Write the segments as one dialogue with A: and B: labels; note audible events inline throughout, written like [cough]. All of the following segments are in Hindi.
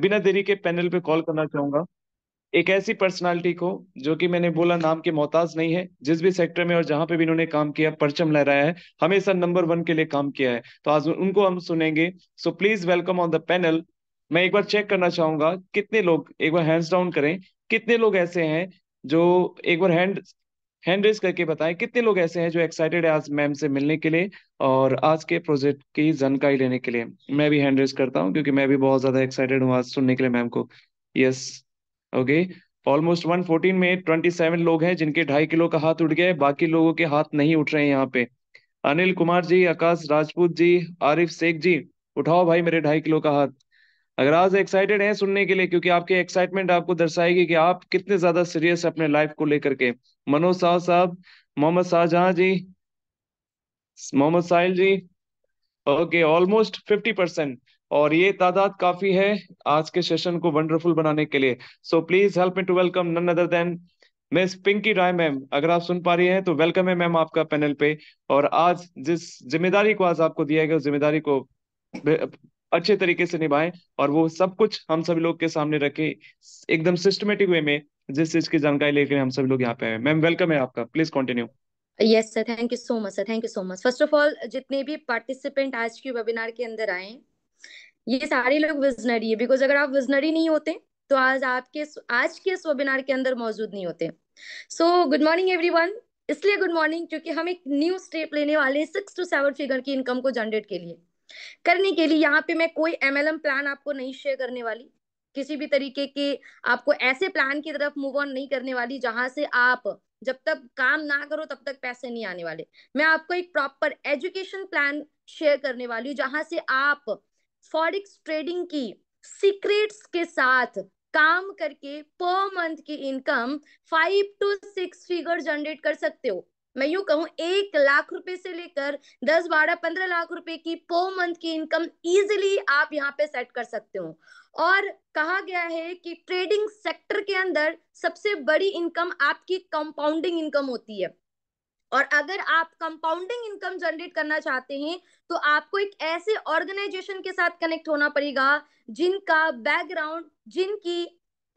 A: बिना देरी के पैनल पे कॉल करना चाहूंगा एक ऐसी पर्सनालिटी को जो कि मैंने बोला नाम के मोहताज नहीं है जिस भी सेक्टर में और जहां पे भी इन्होंने काम किया परचम लहराया है हमेशा नंबर वन के लिए काम किया है तो आज उनको हम सुनेंगे so please welcome on the panel मैं एक बार चेक करना चाहूंगा कितने लोग एक बार हैंड्स डाउन करें कितने लोग ऐसे हैं जो एक बार हैंड हैंड रेज करके बताएं कितने लोग ऐसे हैं जो एक्साइटेड है आज मैम से मिलने के लिए और आज के प्रोजेक्ट की जानकारी लेने के लिए मैं भी हैंड रेज करता हूँ क्योंकि मैं भी बहुत ज्यादा एक्साइटेड हूँ आज सुनने के लिए मैम को yes okay almost one fourteen में ट्वेंटी सेवन लोग हैं जिनके ढाई किलो का हाथ उठ गया है बाकी लोगों के हाथ नहीं उठ रहे हैं यहाँ पे अनिल कुमार जी आकाश राजपूत जी आरिफ शेख जी उठाओ भाई मेरे ढाई किलो का हाथ अगर आज एक्साइटेड हैं सुनने के लिए क्योंकि आपके एक्साइटमेंट आपको दर्शाएगी कि आप कितने ज्यादा सीरियस अपने लाइफ को लेकर के मनोज साहब साहब Mohammad Shahjahan ji Mohammad Sahil ji okay almost fifty percent और ये तादाद काफी है आज के सेशन को वंडरफुल बनाने के लिए so please help me to welcome none other than miss Pinky Rai ma'am अगर आप सुन पा रही हैं तो वेलकम है मैम आपका पैनल पे और आज जिस जिम्मेदारी को आज आपको दिया गया उस जिम्मेदारी को अच्छे तरीके से निभाएं और वो सब कुछ हम सभी लोग के सामने रखे एकदम सिस्टमेटिक वे में जिस चीज की जानकारी लेकर हम सभी लोग यहाँ पे आए मैम वेलकम है आपका please continue
B: yes sir thank you so much sir thank you so much first of all जितने भी पार्टिसिपेंट आज के वेबिनार के अंदर आए ये सारे लोग विजनरी है बिकॉज अगर आप विजनरी नहीं होते तो आज आपके आज के इस वेबिनार के अंदर मौजूद नहीं होते सो गुड मॉर्निंग एवरी इसलिए गुड मॉर्निंग क्योंकि हम एक न्यू स्टेप लेने वाले सिक्स टू सेवन फिगर की इनकम को जनरेट के लिए करने के लिए यहाँ पे मैं कोई एमएलएम प्लान आपको नहीं शेयर करने वाली किसी भी तरीके के आपको ऐसे प्लान की तरफ मूव ऑन नहीं करने वाली जहां से आप जब तक काम ना करो तब तक पैसे नहीं आने वाले मैं आपको एक प्रॉपर एजुकेशन प्लान शेयर करने वाली हूँ जहां से आप फॉरिक्स ट्रेडिंग की सीक्रेट्स के साथ काम करके पर मंथ की income five to six figure generate कर सकते हो मैं यूं कहूँ एक लाख रुपए से लेकर दस बारह पंद्रह लाख रुपए की पो मंथ की इनकम इजिली आप यहाँ पे सेट कर सकते हो और कहा गया है कि ट्रेडिंग सेक्टर के अंदर सबसे बड़ी इनकम आपकी कंपाउंडिंग इनकम होती है और अगर आप कंपाउंडिंग इनकम जनरेट करना चाहते हैं तो आपको एक ऐसे ऑर्गेनाइजेशन के साथ कनेक्ट होना पड़ेगा जिनका बैकग्राउंड जिनकी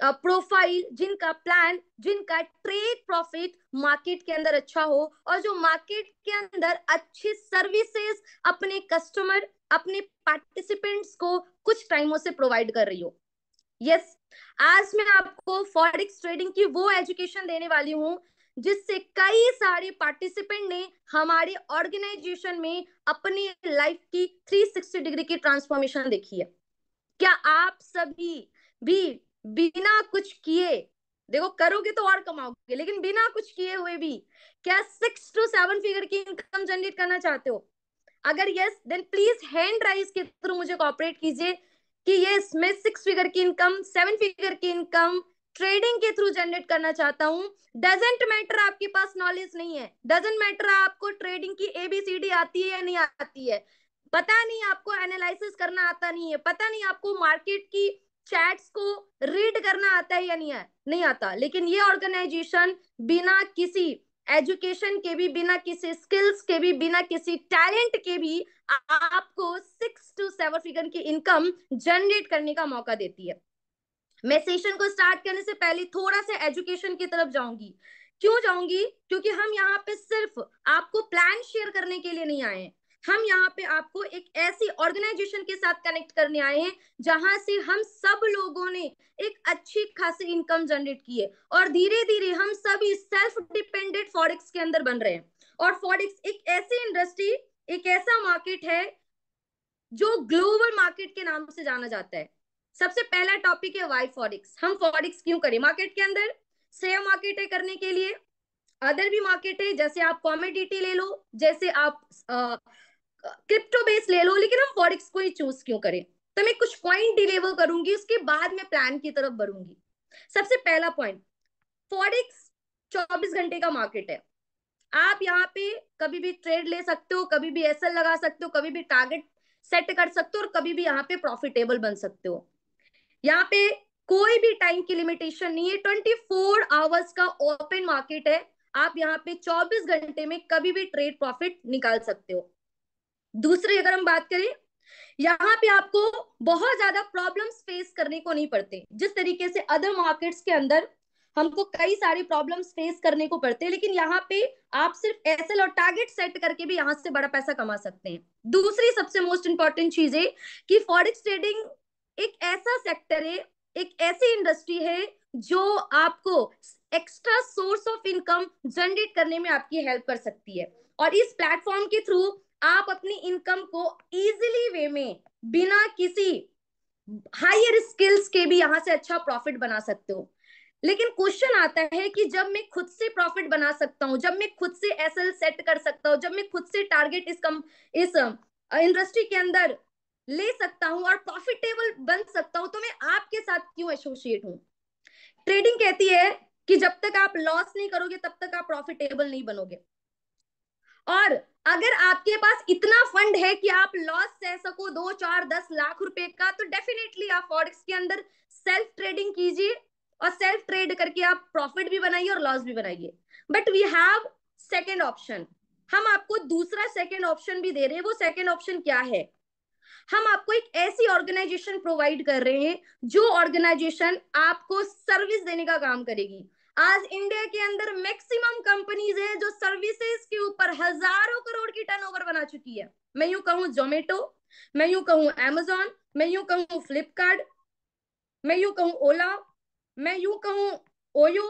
B: प्रोफाइल जिनका प्लान जिनका ट्रेड प्रॉफिट मार्केट के अंदर अच्छा हो और जो मार्केट के अंदर अच्छी सर्विसेज अपने कस्टमर अपने पार्टिसिपेंट्स को कुछ टाइमों से प्रोवाइड कर रही हो यस yes, आज मैं आपको फॉरेक्स ट्रेडिंग की वो एजुकेशन देने वाली हूँ जिससे कई सारे पार्टिसिपेंट ने हमारे ऑर्गेनाइजेशन में अपनी लाइफ की 360 डिग्री की ट्रांसफॉर्मेशन देखी है क्या आप सभी भी बिना कुछ किए देखो करोगे तो और कमाओगे लेकिन बिना कुछ किए हुए भी क्या सिक्स टू सेवन फिगर की इनकम जनरेट करना चाहते हो अगर yes then please hand raise के थ्रू मुझे कॉपरेट कीजिए कि ये मैं सिक्स फिगर की इनकम सेवन फिगर की इनकम ट्रेडिंग के थ्रू जनरेट करना चाहता हूँ डजेंट मैटर आपके पास नॉलेज नहीं है डजेंट मैटर आपको ट्रेडिंग की एबीसीडी आती है या नहीं आती है पता नहीं आपको एनालिसिस करना आता नहीं है पता नहीं आपको मार्केट की चैट्स को रीड करना आता है या नहीं है नहीं आता लेकिन ये ऑर्गेनाइजेशन बिना किसी एजुकेशन के भी बिना किसी स्किल्स के भी बिना किसी टैलेंट के भी आपको सिक्स टू सेवन फिगर की इनकम जनरेट करने का मौका देती है मैं सेशन को स्टार्ट करने से पहले थोड़ा सा एजुकेशन की तरफ जाऊंगी क्यों जाऊंगी क्योंकि हम यहाँ पे सिर्फ आपको प्लान शेयर करने के लिए नहीं आए हैं हम यहाँ पे आपको एक ऐसी ऑर्गेनाइजेशन के साथ कनेक्ट करने आए हैं जहां से हम सब लोगों ने एक अच्छी खासी इनकम जनरेट की है और धीरे धीरे हम सभी सेल्फ डिपेंडेंट फॉरिक्स के अंदर बन रहे हैं और फॉरिक्स एक ऐसी इंडस्ट्री एक ऐसा मार्केट है जो ग्लोबल मार्केट के नाम से जाना जाता है सबसे पहला टॉपिक है वाई फॉरिक्स हम फॉरिक्स क्यों करें मार्केट के अंदर शेयर मार्केट है करने के लिए अदर भी मार्केट है जैसे आप कॉमेडिटी ले लो जैसे आप क्रिप्टो बेस ले लो लेकिन हम फॉरिक्स को ही चूज क्यों करें तो मैं कुछ पॉइंट डिलीवर करूंगी उसके बाद में प्लान की तरफ बढ़ूंगी सबसे पहला पॉइंट फॉरिक्स चौबीस घंटे का मार्केट है आप यहाँ पे कभी भी ट्रेड ले सकते हो कभी भी एसएल लगा सकते हो कभी भी टारगेट सेट कर सकते हो और कभी भी यहाँ पे प्रॉफिटेबल बन सकते हो यहाँ पे कोई भी टाइम की लिमिटेशन नहीं है ट्वेंटी फोर आवर्स का ओपन मार्केट है आप यहाँ पे चौबीस घंटे में कभी भी ट्रेड प्रॉफिट निकाल सकते हो दूसरी अगर हम बात करें यहाँ पे आपको बहुत ज्यादा प्रॉब्लम्स फेस करने को नहीं पड़ते जिस तरीके से अदर मार्केट्स के अंदर हमको कई सारी प्रॉब्लम्स फेस करने को पड़ते हैं लेकिन यहाँ पे आप सिर्फ एसएल और टारगेट सेट करके भी यहाँ से बड़ा पैसा कमा सकते हैं दूसरी सबसे मोस्ट इंपॉर्टेंट चीज है कि फॉरेक्स ट्रेडिंग एक ऐसा सेक्टर है एक ऐसी इंडस्ट्री है जो आपको extra source of income generate करने में आपकी हेल्प कर सकती है और इस प्लेटफॉर्म के थ्रू आप अपनी इनकम को इजिली वे में बिना किसी हायर स्किल्स के भी यहाँ से अच्छा प्रॉफिट बना सकते हो लेकिन क्वेश्चन आता है कि जब मैं खुद से प्रॉफिट बना सकता हूँ जब मैं खुद से एस सेट कर सकता हूं जब मैं खुद से टारगेट इस कम इस इंडस्ट्री के अंदर ले सकता हूँ और प्रॉफिटेबल बन सकता हूँ तो मैं आपके साथ क्यों एसोसिएट हूँ ट्रेडिंग कहती है कि जब तक आप लॉस नहीं करोगे तब तक आप प्रॉफिटेबल नहीं बनोगे और अगर आपके पास इतना फंड है कि आप लॉस सह सको दो चार दस लाख रुपए का तो डेफिनेटली आप फॉरेक्स के अंदर सेल्फ ट्रेडिंग कीजिए और सेल्फ ट्रेड करके आप प्रॉफिट भी बनाइए और लॉस भी बनाइए but we have second option हम आपको दूसरा सेकेंड ऑप्शन भी दे रहे हैं वो सेकेंड ऑप्शन क्या है हम आपको एक ऐसी ऑर्गेनाइजेशन प्रोवाइड कर रहे हैं जो ऑर्गेनाइजेशन आपको सर्विस देने का काम करेगी आज इंडिया के अंदर मैक्सिमम कंपनीज है जो सर्विसेज के ऊपर हजारों करोड़ की टर्नओवर बना चुकी है मैं यू कहूं जोमेटो मैं यू कहूं एमेजोन मैं यू कहूं फ्लिपकार्ट मैं यू कहूं ओला मैं यू कहूं ओयो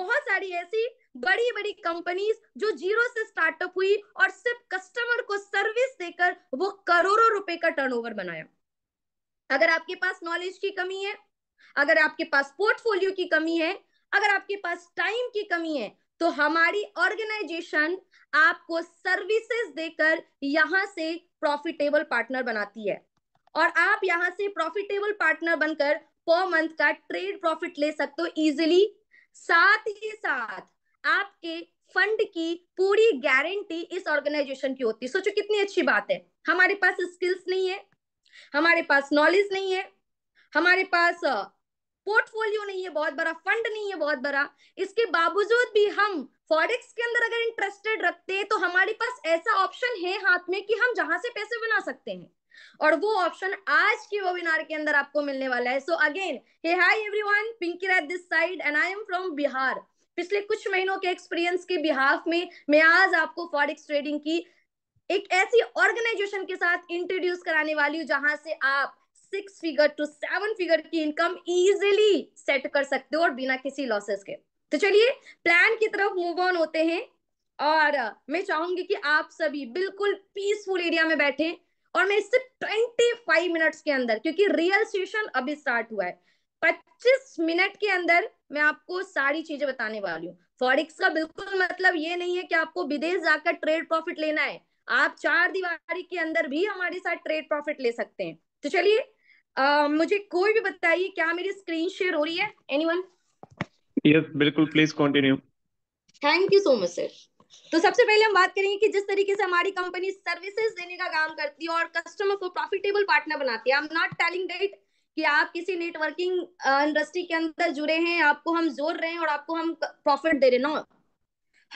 B: बहुत सारी ऐसी बड़ी बड़ी कंपनीज जो जीरो से स्टार्टअप हुई और सिर्फ कस्टमर को सर्विस देकर वो करोड़ों रुपए का टर्नओवर बनाया अगर आपके पास नॉलेज की कमी है अगर आपके पास पोर्टफोलियो की कमी है अगर आपके पास टाइम की कमी है तो हमारी ऑर्गेनाइजेशन आपको सर्विसेज देकर यहाँ से प्रॉफिटेबल पार्टनर बनाती है और आप यहाँ से प्रॉफिटेबल पार्टनर बनकर पर मंथ का ट्रेड प्रॉफिट ले सकते हो इजिली साथ ही साथ आपके फंड की पूरी गारंटी इस ऑर्गेनाइजेशन की होती है सोचो कितनी अच्छी बात है हमारे पास स्किल्स नहीं है हमारे पास नॉलेज नहीं है हमारे पास पोर्टफोलियो नहीं है बहुत बड़ा फंड नहीं है बहुत बड़ा इसके बावजूद भी हम फॉरेक्स के अंदर अगर इंटरेस्टेड रखते तो हमारे पास ऐसा ऑप्शन है हाथ में कि हम जहां से पैसे बना सकते हैं और वो ऑप्शन आज के वेबिनार के अंदर आपको मिलने वाला है so again hey hi everyone Pinky Rai this side and I am from Bihar पिछले कुछ महीनों के एक्सपीरियंस के बिहाफ में मैं आज आपको फॉरेक्स ट्रेडिंग की एक ऐसी ऑर्गेनाइजेशन के साथ इंट्रोड्यूस कराने वाली हूँ जहां से आप six figure to seven figure की इनकम इजिली सेट कर सकते हो और बिना किसी लॉसेस के तो चलिए प्लान की तरफ मूव ऑन होते हैं और मैं चाहूंगी कि आप सभी बिल्कुल पीसफुल एरिया में बैठे और मैं इससे फाइव मिनट्स के अंदर क्योंकि रियल सेशन अभी स्टार्ट हुआ है पच्चीस मिनट के अंदर मैं आपको सारी चीजें बताने वाली हूँ फॉरिक्स का बिल्कुल मतलब ये नहीं है कि आपको विदेश जाकर ट्रेड प्रॉफिट लेना है आप चार दीवारी के अंदर भी हमारे साथ ट्रेड प्रॉफिट ले सकते हैं तो चलिए मुझे कोई भी बताइए क्या मेरी स्क्रीन शेयर हो रही है एनीवन
A: यस बिल्कुल please continue
B: thank you so much sir तो सबसे पहले हम बात करेंगे कि जिस तरीके से हमारी कंपनी सर्विसेज देने का काम करती है और कस्टमर को प्रॉफिटेबल पार्टनर बनाती है I am not telling that कि आप किसी नेटवर्किंग इंडस्ट्री के अंदर जुड़े हैं आपको हम जोर रहे हैं और आपको हम प्रॉफिट दे रहे हैं नो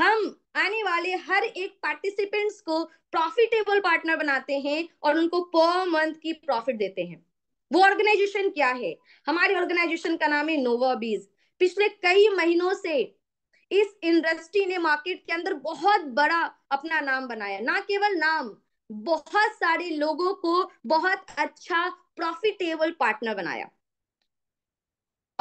B: हम आने वाले हर एक पार्टिसिपेंट्स को प्रॉफिटेबल पार्टनर बनाते हैं और उनको पर मंथ की प्रॉफिट देते हैं वो ऑर्गेनाइजेशन क्या है हमारी ऑर्गेनाइजेशन का नाम है नोवा बीज पिछले कई महीनों से इस इंडस्ट्री ने मार्केट के अंदर बहुत बड़ा अपना नाम बनाया ना केवल नाम बहुत सारे लोगों को बहुत अच्छा प्रॉफिटेबल पार्टनर बनाया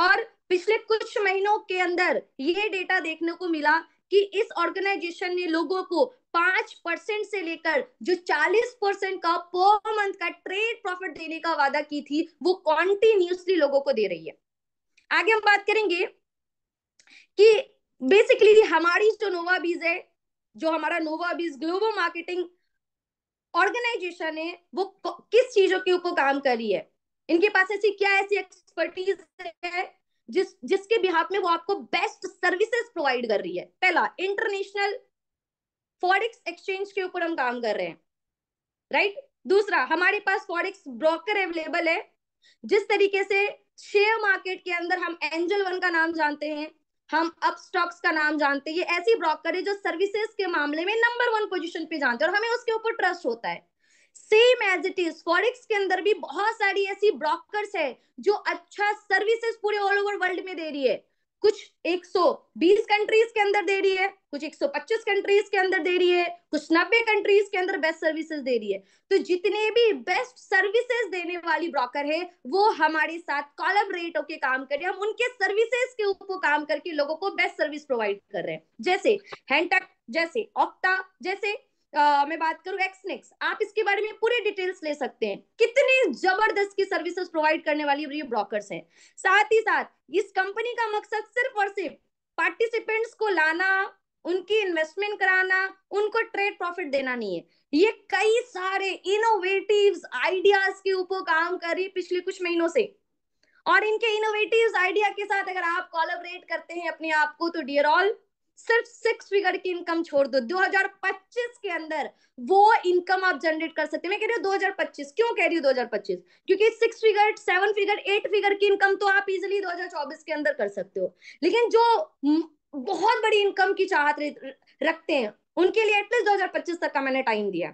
B: और पिछले कुछ महीनों के अंदर ये डेटा देखने को मिला कि इस ऑर्गेनाइजेशन ने लोगों को पांच परसेंट से लेकर जो चालीस परसेंट का पर मंथ का ट्रेड प्रॉफिट देने का वादा की थी वो कॉन्टिन्यूसली लोगों को दे रही है आगे हम बात करेंगे कि बेसिकली हमारी जो नोवा बीज है जो हमारा नोवा बीज ग्लोबल मार्केटिंग ऑर्गेनाइजेशन है वो किस चीजों के ऊपर काम कर रही है इनके पास ऐसी क्या ऐसी एक्सपर्टीज है जिस जिसके बिहाफ में वो आपको बेस्ट सर्विसेज प्रोवाइड कर रही है पहला इंटरनेशनल फॉरेक्स एक्सचेंज के ऊपर हम काम कर रहे हैं राइट right? दूसरा हमारे पास फॉरेक्स ब्रोकर अवेलेबल है जिस तरीके से शेयर मार्केट के अंदर हम एंजल वन का नाम जानते हैं हम अप स्टॉक्स का नाम जानते हैं ये ऐसी ब्रोकर है जो सर्विसेज के मामले में नंबर वन पोजीशन पे जानते हैं और हमें उसके ऊपर ट्रस्ट होता है same as it is forex के अंदर भी बहुत सारी ऐसी ब्रोकर है जो अच्छा सर्विसेज पूरे ऑल ओवर वर्ल्ड में दे रही है कुछ 120 कंट्रीज के अंदर दे रही है कुछ 125 कंट्रीज के अंदर दे रही है कुछ 90 कंट्रीज के अंदर बेस्ट सर्विसेज दे रही है तो जितने भी बेस्ट सर्विसेज देने वाली ब्रोकर है वो हमारे साथ कॉलम रेट होके काम कर रहे हैं हम उनके सर्विसेज के ऊपर काम करके लोगों को बेस्ट सर्विस प्रोवाइड कर रहे हैं जैसे हैंडटक जैसे ऑक्टा जैसे मैं बात करूँ एक्सनेक्स आप इसके बारे में पूरे डिटेल्स ले सकते हैं कितनी जबरदस्त की सर्विसेज प्रोवाइड करने वाली ये ब्रोकर्स हैं साथ ही साथ इस कंपनी का मकसद सिर्फ और सिर्फ पार्टिसिपेंट्स को लाना उनकी इन्वेस्टमेंट कराना उनको ट्रेड प्रॉफिट देना नहीं है ये कई सारे इनोवेटिव आइडियाज के ऊपर काम कर रही है पिछले कुछ महीनों से और इनके इनोवेटिव आइडिया के साथ अगर आप कॉलोबरेट करते हैं अपने आप को तो डियर ऑल सिर्फ सिक्स फिगर की इनकम छोड़ दो 2025 के अंदर वो इनकम आप जनरेट कर सकते हैं मैं कह रही हूँ 2025 क्यों कह रही हूँ 2025 क्योंकि six figure seven figure eight figure की इनकम तो आप इजिली 2024 के अंदर कर सकते हो लेकिन जो बहुत बड़ी इनकम की चाहत रखते हैं उनके लिए एटलीस्ट दो तक का मैंने टाइम दिया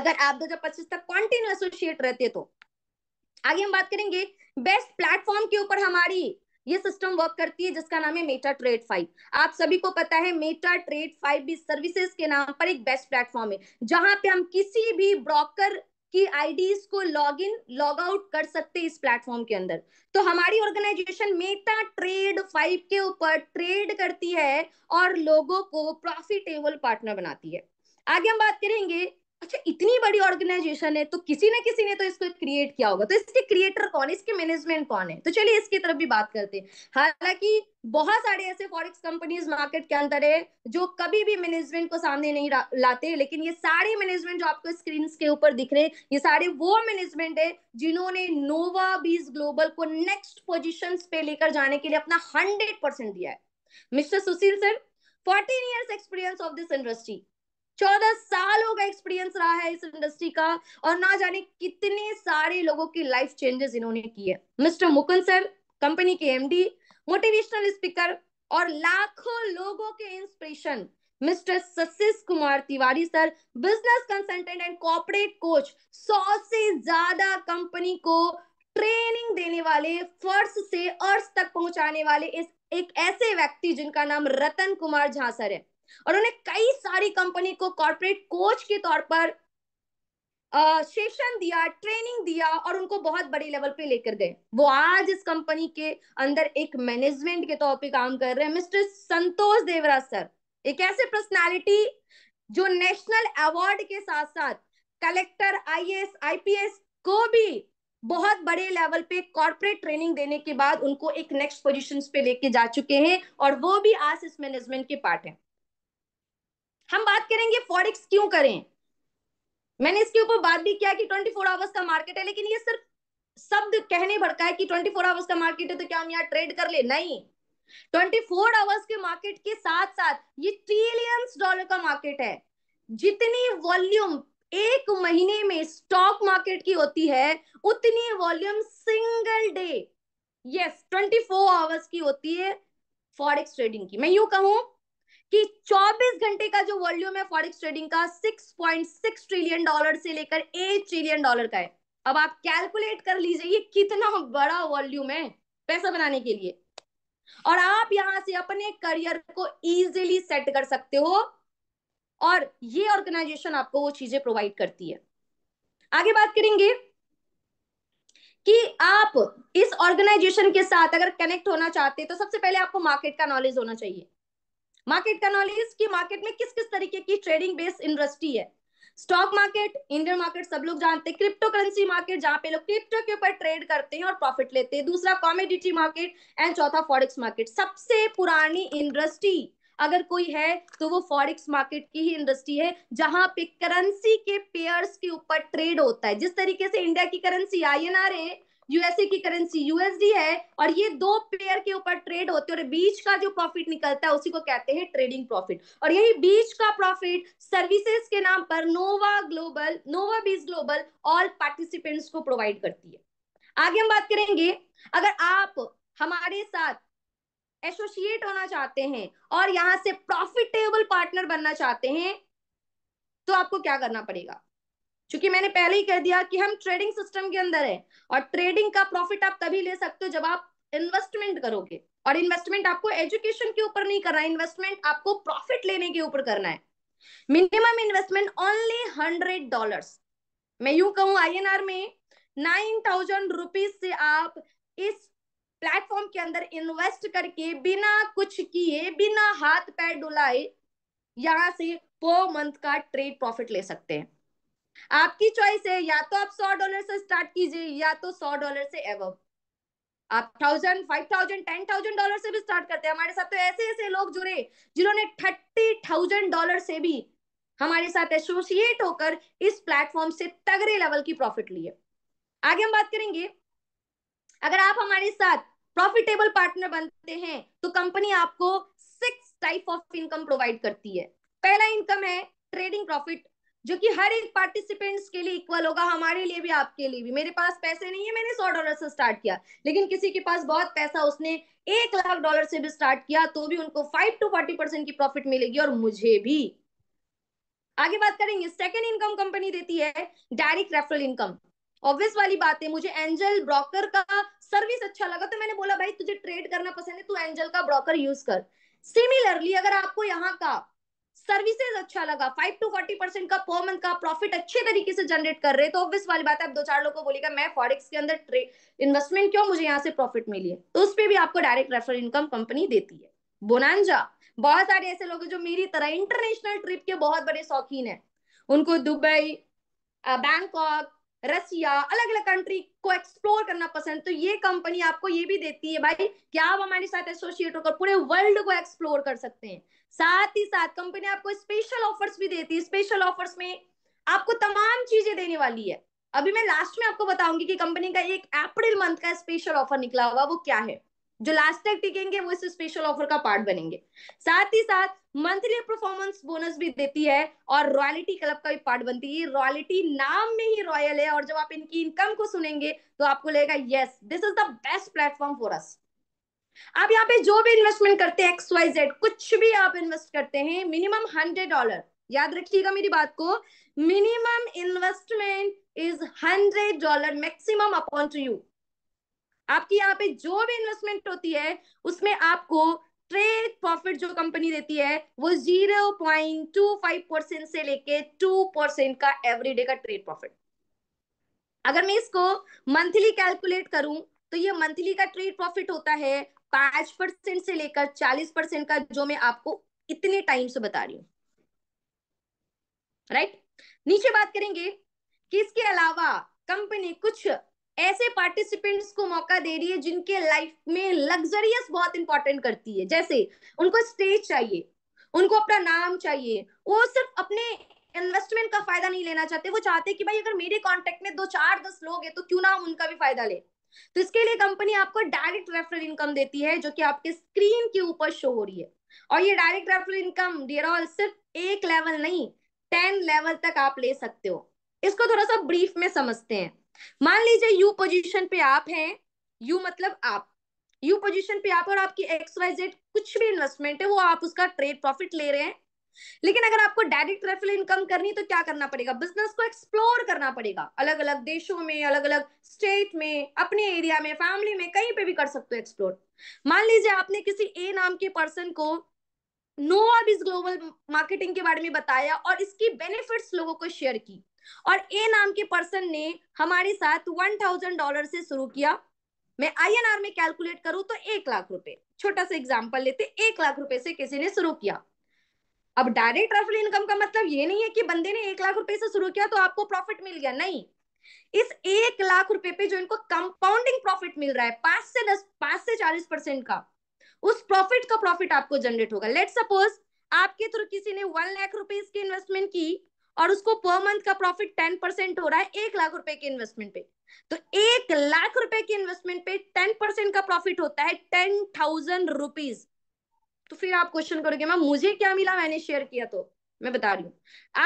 B: अगर आप दो तक कॉन्टिन्यू एसोसिएट रहते तो आगे हम बात करेंगे बेस्ट प्लेटफॉर्म के ऊपर हमारी ये सिस्टम वर्क करती है जिसका नाम है मेटा ट्रेड फाइव आप सभी को पता है मेटा ट्रेड फाइव भी सर्विसेज के नाम पर एक बेस्ट प्लेटफॉर्म है जहां पे हम किसी भी ब्रोकर की आईडीज को लॉग इन लॉग आउट कर सकते इस प्लेटफॉर्म के अंदर तो हमारी ऑर्गेनाइजेशन मेटा ट्रेड फाइव के ऊपर ट्रेड करती है और लोगों को प्रॉफिटेबल पार्टनर बनाती है आगे हम बात करेंगे अच्छा इतनी बड़ी ऑर्गेनाइजेशन है तो किसी ना किसी ने तो इसको क्रिएट किया होगा तो इसके क्रिएटर कौन है इसके मैनेजमेंट कौन है तो चलिए इसकी तरफ भी बात करते हैं हालांकि बहुत सारे ऐसे फॉरेक्स कंपनीज मार्केट के अंदर है जो कभी भी मैनेजमेंट को सामने नहीं लाते लेकिन ये सारे मैनेजमेंट जो आपको स्क्रीन के ऊपर दिख रहे हैं ये सारे वो मैनेजमेंट है जिन्होंने नोवा बीज ग्लोबल को नेक्स्ट पोजिशन पे लेकर जाने के लिए अपना हंड्रेड परसेंट दिया है mister Sushil sir fourteen years experience of this industry चौदह सालों का एक्सपीरियंस रहा है इस इंडस्ट्री का और ना जाने कितने सारे लोगों की लाइफ चेंजेस इन्होंने किए मिस्टर मुकुंद सर कंपनी के एमडी मोटिवेशनल स्पीकर और लाखों लोगों के inspiration mister Sashish Kumar Tiwari sir business consultant and corporate coach सौ से ज्यादा कंपनी को ट्रेनिंग देने वाले फर्श से अर्थ तक पहुंचाने वाले इस एक ऐसे व्यक्ति जिनका नाम रतन कुमार झा सर है और उन्हें कई सारी कंपनी को कॉर्पोरेट कोच के तौर पर सेशन दिया ट्रेनिंग दिया और उनको बहुत बड़े लेवल पे लेकर गए वो आज इस कंपनी के अंदर एक मैनेजमेंट के तौर पे काम कर रहे हैं मिस्टर संतोष देवरा सर एक ऐसे पर्सनालिटी जो नेशनल अवार्ड के साथ साथ कलेक्टर आईएएस आईपीएस को भी बहुत बड़े लेवल पे कॉर्पोरेट ट्रेनिंग देने के बाद उनको एक नेक्स्ट पोजीशन पे लेके जा चुके हैं और वो भी आज इस मैनेजमेंट के पार्ट है हम बात करेंगे फॉरेक्स क्यों करें मैंने इसके ऊपर बात भी किया कि 24 फोर आवर्स का मार्केट है लेकिन ये सिर्फ शब्द कहने भड़का है कि 24 फोर आवर्स का मार्केट है तो क्या हम यहाँ ट्रेड कर ले नहीं 24 फोर आवर्स के मार्केट के साथ साथ ये ट्रिलियंस डॉलर का मार्केट है जितनी वॉल्यूम एक महीने में स्टॉक मार्केट की होती है उतनी volume single day yes twenty four hours की होती है फॉरेक्स ट्रेडिंग की मैं यू कहूं कि 24 घंटे का जो वॉल्यूम है फॉरेक्स ट्रेडिंग का 6.6 ट्रिलियन डॉलर से लेकर 8 ट्रिलियन डॉलर का है अब आप कैलकुलेट कर लीजिए ये कितना बड़ा वॉल्यूम है पैसा बनाने के लिए और आप यहां से अपने करियर को इजीली सेट कर सकते हो और ये ऑर्गेनाइजेशन आपको वो चीजें प्रोवाइड करती है आगे बात करेंगे कि आप इस ऑर्गेनाइजेशन के साथ अगर कनेक्ट होना चाहते हैं तो सबसे पहले आपको मार्केट का नॉलेज होना चाहिए मार्केट का नॉलेज कि मार्केट में किस किस तरीके की ट्रेडिंग बेस्ड इंडस्ट्री है स्टॉक मार्केट इंडियन मार्केट सब लोग जानते हैं क्रिप्टो करेंसी मार्केट जहाँ पे लोग क्रिप्टो के ऊपर ट्रेड करते हैं और प्रॉफिट लेते हैं दूसरा कॉमोडिटी मार्केट एंड चौथा फॉरेक्स मार्केट सबसे पुरानी इंडस्ट्री अगर कोई है तो वो फॉरेक्स मार्केट की ही इंडस्ट्री है जहां पे करेंसी के पेयर्स के ऊपर ट्रेड होता है जिस तरीके से इंडिया की करेंसी आई एन आर है यूएसए की करेंसी यूएसडी है और ये दो पेयर के ऊपर ट्रेड होते हैं और बीच का जो प्रॉफिट निकलता है उसी को कहते हैं ट्रेडिंग प्रॉफिट और यही बीच का प्रॉफिट सर्विसेज के नाम पर नोवा ग्लोबल नोवा बीज ग्लोबल ऑल पार्टिसिपेंट्स को प्रोवाइड करती है आगे हम बात करेंगे अगर आप हमारे साथ एसोसिएट होना चाहते हैं और यहाँ से प्रॉफिटेबल पार्टनर बनना चाहते हैं तो आपको क्या करना पड़ेगा क्योंकि मैंने पहले ही कह दिया कि हम ट्रेडिंग सिस्टम के अंदर है और ट्रेडिंग का प्रॉफिट आप तभी ले सकते हो जब आप इन्वेस्टमेंट करोगे और इन्वेस्टमेंट आपको एजुकेशन के ऊपर नहीं करना है इन्वेस्टमेंट आपको प्रॉफिट लेने के ऊपर करना है minimum investment only hundred dollar मैं यू कहूं आईएनआर में नाइन थाउजेंड रुपीज से आप इस प्लेटफॉर्म के अंदर इन्वेस्ट करके बिना कुछ किए बिना हाथ पैर डुलाए यहां से पर मंथ का ट्रेड प्रॉफिट ले सकते हैं आपकी चॉइस है या तो आप सौ डॉलर से स्टार्ट कीजिए या तो सौ डॉलर से एव आप thousand five thousand ten thousand dollar से भी स्टार्ट करते हैं हमारे साथ तो ऐसे ऐसे लोग जुड़े जिन्होंने थर्टी थाउजेंड डॉलर से भी हमारे साथ एसोसिएट होकर इस प्लेटफॉर्म से तगड़े लेवल की प्रॉफिट लिए आगे हम बात करेंगे अगर आप हमारे साथ प्रॉफिटेबल पार्टनर बनते हैं तो कंपनी आपको six type of income provide करती है पहला इनकम है ट्रेडिंग प्रॉफिट जो कि हर एक पार्टिसिपेंट्स के लिए इक्वल होगा हमारे लिए भी आपके लिए भी मेरे पास पैसे नहीं है मैंने सौ डॉलर से स्टार्ट किया लेकिन किसी के पास बहुत पैसा उसने एक लाख डॉलर से भी स्टार्ट किया तो भी उनको फाइव टू फोर्टी परसेंट की प्रॉफिट मिलेगी और मुझे भी आगे बात करेंगे सेकेंड इनकम कंपनी देती है डायरेक्ट रेफरल इनकम ऑब्वियस वाली बात है मुझे एंजल ब्रोकर का सर्विस अच्छा लगा तो मैंने बोला भाई तुझे ट्रेड करना पसंद है तू एंजल का ब्रोकर यूज कर सिमिलरली अगर आपको यहाँ का सर्विसेज अच्छा लगा फाइव टू फोर्टी परसेंट का पर मंथ का प्रॉफिट अच्छे तरीके से जनरेट कर रहे तो ऑब्वियस वाली बात है आप दो चार लोगों को बोलेगा मैं फॉरेक्स के अंदर इन्वेस्टमेंट क्यों मुझे यहाँ से प्रॉफिट मिली है तो उस पर भी आपको डायरेक्ट रेफर इनकम कंपनी देती है बोनांजा बहुत सारे ऐसे लोग जो मेरी तरह इंटरनेशनल ट्रिप के बहुत बड़े शौकीन है उनको दुबई बैंकॉक रसिया अलग अलग कंट्री को एक्सप्लोर करना पसंद तो ये कंपनी आपको ये भी देती है भाई कि आप हमारे साथ एसोसिएट होकर पूरे वर्ल्ड को एक्सप्लोर कर सकते हैं साथ ही साथ कंपनी आपको स्पेशल ऑफर्स भी देती है स्पेशल ऑफर्स में आपको तमाम चीजें देने वाली है अभी मैं लास्ट में आपको बताऊंगी कि कंपनी का एक अप्रैल मंथ का स्पेशल ऑफर निकला हुआ वो क्या है जो लास्ट तक टिकेंगे वो इस स्पेशल ऑफर का पार्ट बनेंगे साथ ही साथ मंथली परफॉर्मेंस बोनस भी देती है और रॉयलिटी क्लब का भी पार्ट बनती है रॉयलिटी नाम में ही रॉयल है और जब आप इनकी इनकम को सुनेंगे तो आपको लगेगा yes this is the best platform for us आप यहाँ पे जो भी इन्वेस्टमेंट करते हैं एक्स वाई जेड कुछ भी आप इन्वेस्ट करते हैं मिनिमम हंड्रेड डॉलर याद रखिएगा मेरी बात को minimum investment is hundred dollar maximum upon to you आपकी यहाँ पे जो भी इन्वेस्टमेंट होती है उसमें आपको ट्रेड प्रॉफिट जो कंपनी देती है वो zero point two five percent से लेके टू परसेंट का एवरीडे का ट्रेड प्रॉफिट अगर मैं इसको मंथली कैलकुलेट करूं तो ये मंथली का ट्रेड प्रॉफिट होता है पांच परसेंट से लेकर चालीस परसेंट का जो मैं आपको इतने टाइम से बता रही हूं राइट right? नीचे बात करेंगे कि इसके अलावा कंपनी कुछ ऐसे पार्टिसिपेंट्स को मौका दे रही है जिनके लाइफ में लग्जरियस बहुत इंपॉर्टेंट करती है जैसे उनको स्टेज चाहिए उनको अपना नाम चाहिए वो सिर्फ अपने इन्वेस्टमेंट का फायदा नहीं लेना चाहते वो चाहते कि भाई अगर मेरे कॉन्टेक्ट में दो चार दस लोग हैं तो क्यों ना हम उनका भी फायदा ले तो इसके लिए कंपनी आपको डायरेक्ट रेफरल इनकम देती है जो कि आपके स्क्रीन के ऊपर शो हो रही है और ये डायरेक्ट रेफरल इनकम डियर सिर्फ एक लेवल नहीं टेन लेवल तक आप ले सकते हो इसको थोड़ा सा ब्रीफ में समझते हैं मान लीजिए यू पोजीशन पे आप हैं यू मतलब आप यू पोजीशन पे आप और आपकी एक्स वाई जेड कुछ भी इन्वेस्टमेंट है वो आप उसका ट्रेड प्रॉफिट ले रहे हैं लेकिन अगर आपको डायरेक्ट रेफरल इनकम करनी तो क्या करना पड़ेगा बिजनेस को एक्सप्लोर करना पड़ेगा अलग अलग देशों में अलग अलग स्टेट में अपने एरिया में फैमिली में कहीं पे भी कर सकते हो एक्सप्लोर मान लीजिए आपने किसी ए नाम के पर्सन को नो और इस ग्लोबल मार्केटिंग के बारे में बताया और इसकी बेनिफिट्स लोगों को शेयर की और ए नाम के पर्सन ने हमारे साथ वन थाउजेंड डॉलर से शुरू किया मैं आई एन आर में कैलकुलेट करूं तो एक लाख रुपए छोटा सा एग्जाम्पल लेते एक लाख रुपए से किसी ने शुरू किया अब डायरेक्ट रफल इनकम का मतलब ये नहीं है कि बंदे ने एक लाख रुपए से शुरू किया तो आपको प्रॉफिट मिल गया नहीं इस एक लाख रुपए पे जो इनको कंपाउंडिंग प्रॉफिट मिल रहा है पांच से दस पांच से चालीस परसेंट का उस प्रॉफिट का प्रॉफिट आपको जनरेट होगा लेट सपोज आपके थ्रू किसी ने वन लाख रुपीज की इन्वेस्टमेंट की और उसको पर मंथ का प्रॉफिट टेन परसेंट हो रहा है एक लाख रुपए के इन्वेस्टमेंट पे तो एक लाख रुपए के इन्वेस्टमेंट पे टेन परसेंट का प्रॉफिट होता है टेन थाउजेंड रुपीज तो फिर आप क्वेश्चन करोगे मैम मुझे क्या मिला मैंने शेयर किया तो मैं बता रही हूँ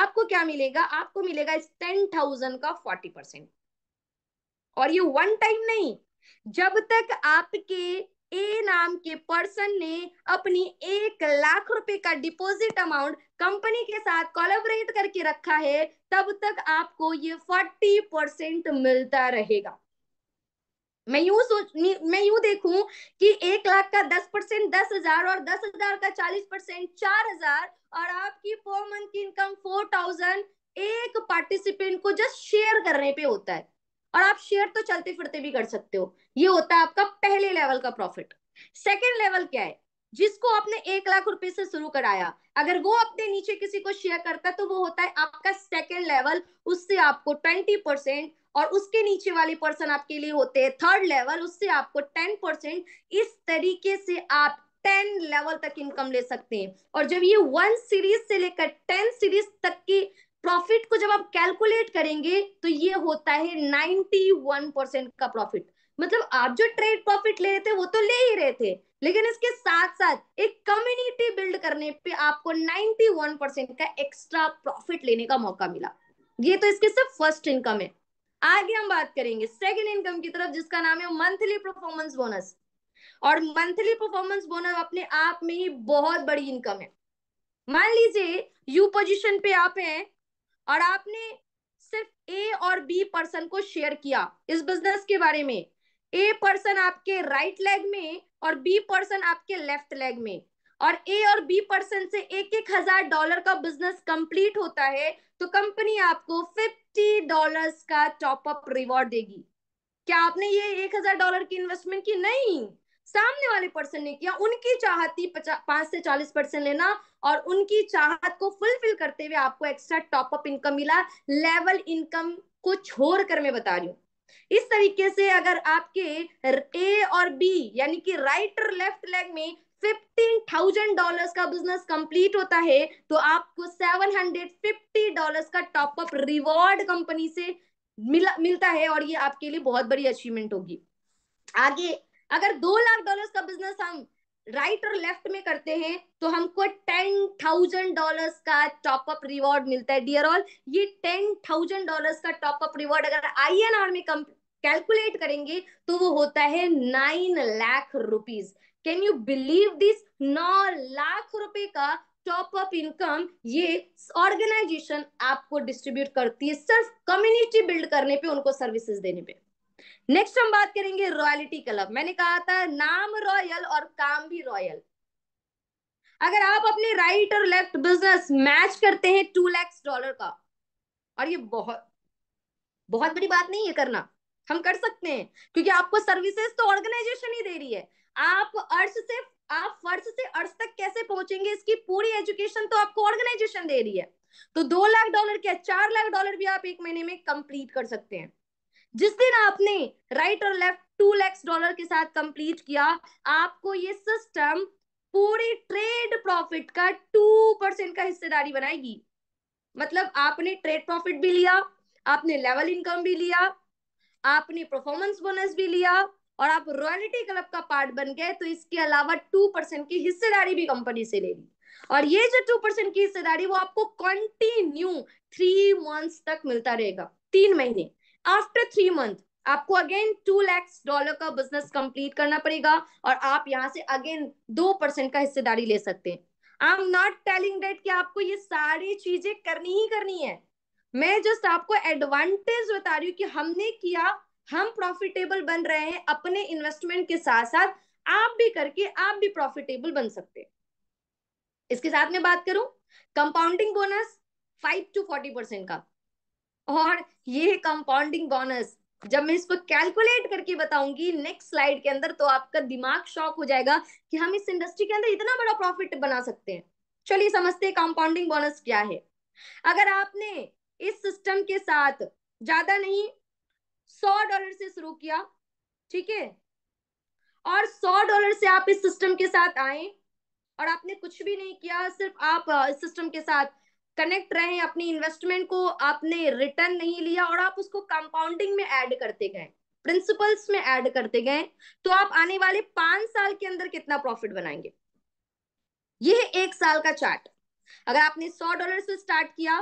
B: आपको क्या मिलेगा आपको मिलेगा इस टेन थाउजेंड का फोर्टी परसेंट और ये वन टाइम नहीं जब तक आपके ए नाम के पर्सन ने अपनी एक लाख रुपए का डिपॉजिट अमाउंट कंपनी के साथ कोलेबरेट करके रखा है तब तक आपको ये फोर्टी परसेंट मिलता रहेगा मैं यूं सोच मैं यूं देखूं कि एक लाख का दस परसेंट दस हजार और दस हजार का चालीस परसेंट चार हजार और आपकी फोर मंथ की इनकम फोर थाउजेंड एक पार्टिसिपेंट को जस्ट शेयर करने पे होता है और आप शेयर तो चलते फिरते भी कर सकते हो ये होता है आपका पहले लेवल का प्रॉफिट सेकेंड लेवल क्या है जिसको आपने एक लाख रुपए से शुरू कराया अगर वो अपने नीचे किसी को शेयर करता है तो वो होता है आपका सेकेंड लेवल उससे आपको ट्वेंटी परसेंट और उसके नीचे वाले पर्सन आपके लिए होते हैं थर्ड लेवल उससे आपको टेन परसेंट इस तरीके से आप टेन लेवल तक इनकम ले सकते हैं और जब ये वन सीरीज से लेकर टेन सीरीज तक की प्रॉफिट को जब आप कैलकुलेट करेंगे तो ये होता है 91 परसेंट का प्रॉफिट मतलब आप जो ट्रेड प्रॉफिट ले रहे थे वो तो ले ही रहे थे लेकिन इसके साथ साथ एक कम्युनिटी बिल्ड करने पे आपको 91 परसेंट का एक्स्ट्रा प्रॉफिट लेने का मौका मिला ये तो इसके सिर्फ फर्स्ट इनकम है आगे हम बात करेंगे सेकेंड इनकम की तरफ जिसका नाम है मंथली परफॉर्मेंस बोनस और मंथली परफॉर्मेंस बोनस अपने आप में ही बहुत बड़ी इनकम है मान लीजिए यू पोजीशन पे आप हैं और आपने सिर्फ ए और बी पर्सन को शेयर किया इस बिजनेस के बारे में ए पर्सन आपके राइट लेग में और बी पर्सन आपके लेफ्ट लेग में और ए और बी पर्सन से एक एक हजार डॉलर का बिजनेस कंप्लीट होता है तो कंपनी आपको फिफ्टी डॉलर का टॉपअप रिवॉर्ड देगी क्या आपने ये एक हजार डॉलर की इन्वेस्टमेंट की नहीं सामने वाले पर्सन ने किया उनकी चाहत थी पांच से चालीस परसेंट लेना और उनकी चाहत को फुलफिल करते हुए आपको एक्स्ट्रा टॉप अप इनकम मिला लेवल इनकम को छोड़ कर मैं बता रही हूँ इस तरीके से अगर आपके ए और बी यानी कि राइट और लेफ्ट लेग में फिफ्टीन थाउजेंड डॉलर का बिजनेस कंप्लीट होता है तो आपको सेवन हंड्रेड फिफ्टी डॉलर का टॉप अप रिवॉर्ड कंपनी से मिला मिलता है और ये आपके लिए बहुत बड़ी अचीवमेंट होगी आगे अगर दो लाख डॉलर्स का बिजनेस हम राइट और लेफ्ट में करते हैं तो हमको टेन थाउजेंड डॉलर का टॉपअप रिवॉर्ड मिलता है डियर ऑल ये टेन थाउजेंड डॉलर का टॉपअप रिवॉर्ड अगर आर में कैलकुलेट करेंगे तो वो होता है nine lakh rupees can you believe this नौ लाख रुपए का टॉपअप इनकम ये ऑर्गेनाइजेशन आपको डिस्ट्रीब्यूट करती है सिर्फ कम्युनिटी बिल्ड करने पे उनको सर्विसेज देने पे नेक्स्ट हम बात करेंगे रॉयलिटी क्लब मैंने कहा था नाम रॉयल और काम भी रॉयल अगर आप अपने राइट और लेफ्ट बिजनेस मैच करते हैं टू लैक्स डॉलर का और ये बहुत बहुत बड़ी बात नहीं है करना हम कर सकते हैं क्योंकि आपको सर्विसेज तो ऑर्गेनाइजेशन ही दे रही है आप अर्श से आप फर्श से अर्श तक कैसे पहुंचेंगे इसकी पूरी एजुकेशन तो आपको ऑर्गेनाइजेशन दे रही है तो दो लाख डॉलर क्या चार लाख डॉलर भी आप एक महीने में कंप्लीट कर सकते हैं जिस दिन आपने राइट और लेफ्ट टू लैक्स डॉलर के साथ कंप्लीट किया आपको ये सिस्टम पूरी ट्रेड प्रॉफिट का टू परसेंट का हिस्सेदारी बनाएगी मतलब आपने ट्रेड प्रॉफिट भी लिया आपने लेवल इनकम भी लिया आपने परफॉर्मेंस बोनस भी लिया और आप रॉयल्टी क्लब का पार्ट बन गए तो इसके अलावा टू परसेंट की हिस्सेदारी भी कंपनी से ले ली और ये जो टू परसेंट की हिस्सेदारी वो आपको कंटिन्यू थ्री मंथ्स तक मिलता रहेगा तीन महीने आफ्टर थ्री मंथ आपको अगेन टू लैक्स डॉलर का बिजनेस कंप्लीट करना पड़ेगा और आप यहाँ से अगेन दो परसेंट का हिस्सेदारी ले सकते हैं I am not telling that कि आपको ये सारी चीजें करनी ही करनी है मैं जस्ट आपको एडवांटेज बता रही हूँ कि हमने किया हम प्रॉफिटेबल बन रहे हैं अपने इन्वेस्टमेंट के साथ साथ आप भी करके आप भी प्रॉफिटेबल बन सकते हैं इसके साथ में बात करूं compounding bonus five to forty percent का और ये कंपाउंडिंग बोनस जब मैं इसको कैलकुलेट करके बताऊंगी नेक्स्ट स्लाइड के अंदर तो आपका दिमाग शॉक हो जाएगा कि हम इस इंडस्ट्री के अंदर इतना बड़ा प्रॉफिट बना सकते हैं चलिए समझते हैं कंपाउंडिंग बोनस क्या है अगर आपने इस सिस्टम के साथ ज्यादा नहीं सौ डॉलर से शुरू किया ठीक है और सौ डॉलर से आप इस सिस्टम के साथ आए और आपने कुछ भी नहीं किया सिर्फ आप इस सिस्टम के साथ कनेक्ट रहे अपनी इन्वेस्टमेंट को आपने रिटर्न नहीं लिया और आप उसको कंपाउंडिंग में ऐड करते गए प्रिंसिपल्स में ऐड करते गए तो आप आने वाले पांच साल के अंदर कितना प्रॉफिट बनाएंगे ये है एक साल का चार्ट अगर आपने सौ डॉलर से स्टार्ट किया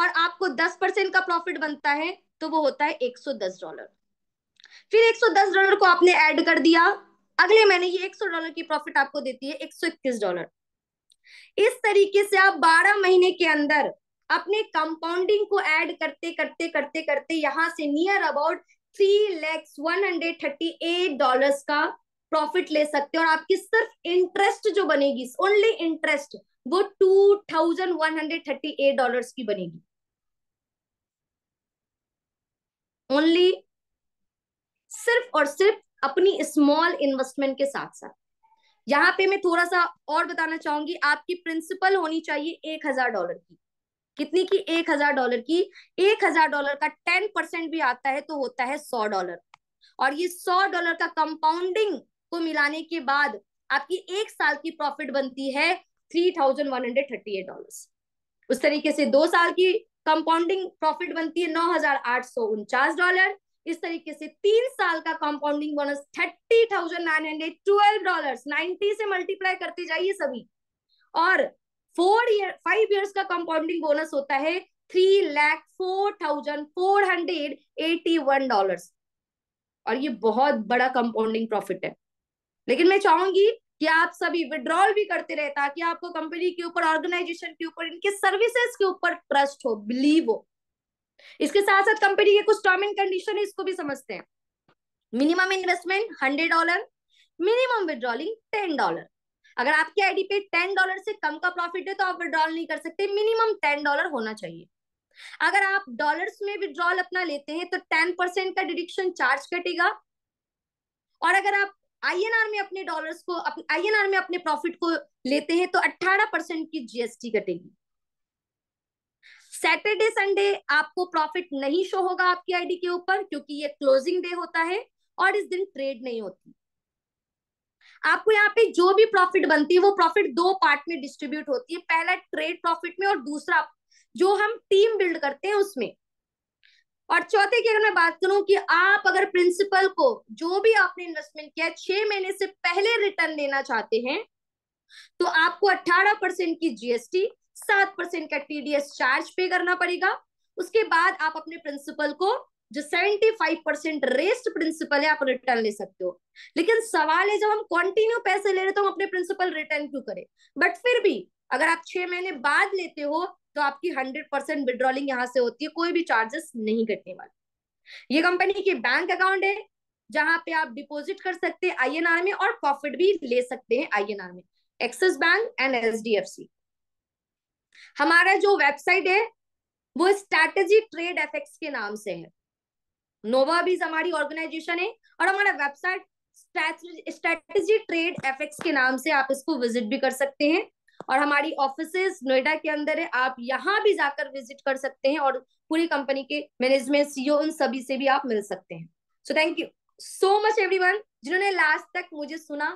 B: और आपको दस परसेंट का प्रॉफिट बनता है तो वो होता है एक सौ दस डॉलर फिर एक सौ दस डॉलर को आपने ऐड कर दिया अगले महीने ये एक सौ डॉलर की प्रॉफिट आपको देती है एक सौ इक्कीस डॉलर इस तरीके से आप 12 महीने के अंदर अपने कंपाउंडिंग को ऐड करते करते करते करते यहां से near about three lakhs one hundred thirty eight dollar का प्रॉफिट ले सकते हो और आपकी सिर्फ इंटरेस्ट जो बनेगी ओनली इंटरेस्ट वो two thousand one hundred thirty eight dollar की बनेगी ओनली सिर्फ और सिर्फ अपनी स्मॉल इन्वेस्टमेंट के साथ साथ यहाँ पे मैं थोड़ा सा और बताना चाहूंगी आपकी प्रिंसिपल होनी चाहिए एक हजार डॉलर की कितनी की एक हजार डॉलर की एक हजार डॉलर का टेन परसेंट भी आता है तो होता है सौ डॉलर और ये सौ डॉलर का कंपाउंडिंग को मिलाने के बाद आपकी एक साल की प्रॉफिट बनती है three thousand one hundred thirty eight dollar उस तरीके से दो साल की कंपाउंडिंग प्रॉफिट बनती है नौ हजार आठ सौ उनचास डॉलर इस तरीके से तीन साल का compounding bonus thirty thousand nine hundred twelve dollar ninety से मल्टीप्लाई करते जाइए सभी और फोर ईयर फाइव ईयर्स का कंपाउंडिंग बोनस होता है three lakh four thousand four hundred eighty one dollar और ये बहुत बड़ा कंपाउंडिंग प्रॉफिट है लेकिन मैं चाहूंगी कि आप सभी विड्रॉल भी करते रहे ताकि आपको कंपनी के ऊपर ऑर्गेनाइजेशन के ऊपर इनके सर्विसेज के ऊपर ट्रस्ट हो बिलीव हो इसके साथ साथ कंपनी के कुछ टर्म एंड कंडीशन इसको भी समझते हैं minimum investment hundred dollar minimum withdrawal ten dollar अगर आपके आईडी पे टेन डॉलर से कम का प्रॉफिट है तो आप विद्रॉल नहीं कर सकते मिनिमम टेन डॉलर होना चाहिए अगर आप डॉलर्स में विद्रॉल अपना लेते हैं तो टेन परसेंट का डिडक्शन चार्ज कटेगा और अगर आप आईएनआर में अपने डॉलर्स को आईएनआर में अपने प्रॉफिट को लेते हैं तो अट्ठारह परसेंट की जीएसटी कटेगी सैटरडे संडे आपको प्रॉफिट नहीं शो होगा आपकी आईडी के ऊपर क्योंकि ये क्लोजिंग डे होता है और इस दिन ट्रेड नहीं होती आपको यहाँ पे जो भी प्रॉफिट बनती है वो प्रॉफिट दो पार्ट में डिस्ट्रीब्यूट होती है पहला ट्रेड प्रॉफिट में और दूसरा जो हम टीम बिल्ड करते हैं उसमें और चौथे की अगर मैं बात करूं कि आप अगर प्रिंसिपल को जो भी आपने इन्वेस्टमेंट किया छह महीने से पहले रिटर्न देना चाहते हैं तो आपको 18 परसेंट की जीएसटी सात परसेंट का टीडीएस चार्ज पे करना पड़ेगा उसके बाद आप अपने प्रिंसिपल को जो seventy five percent rest principal है आप रिटर्न ले सकते हो लेकिन सवाल है जब हम कंटिन्यू पैसे ले रहे तो हम अपने प्रिंसिपल रिटर्न क्यों करें बट फिर भी अगर आप छह महीने बाद लेते हो तो आपकी हंड्रेड परसेंट विड्रॉलिंग यहाँ से होती है कोई भी चार्जेस नहीं कटने वाले ये कंपनी के बैंक अकाउंट है जहां पे आप डिपोजिट कर सकते हैं आई में और प्रॉफिट भी ले सकते हैं आई में एक्सिस बैंक एंड एच हमारा जो वेबसाइट है वो स्ट्रैटेजी ट्रेड एफेक्ट के नाम से है नोवा भी हमारी ऑर्गेनाइजेशन है और हमारा वेबसाइट स्ट्रैटेजी ट्रेड एफेक्ट के नाम से आप इसको विजिट भी कर सकते हैं और हमारी ऑफिस नोएडा के अंदर है आप यहाँ भी जाकर विजिट कर सकते हैं और पूरी कंपनी के मैनेजमेंट सीईओ e उन सभी से भी आप मिल सकते हैं so thank you so much everyone जिन्होंने लास्ट तक मुझे सुना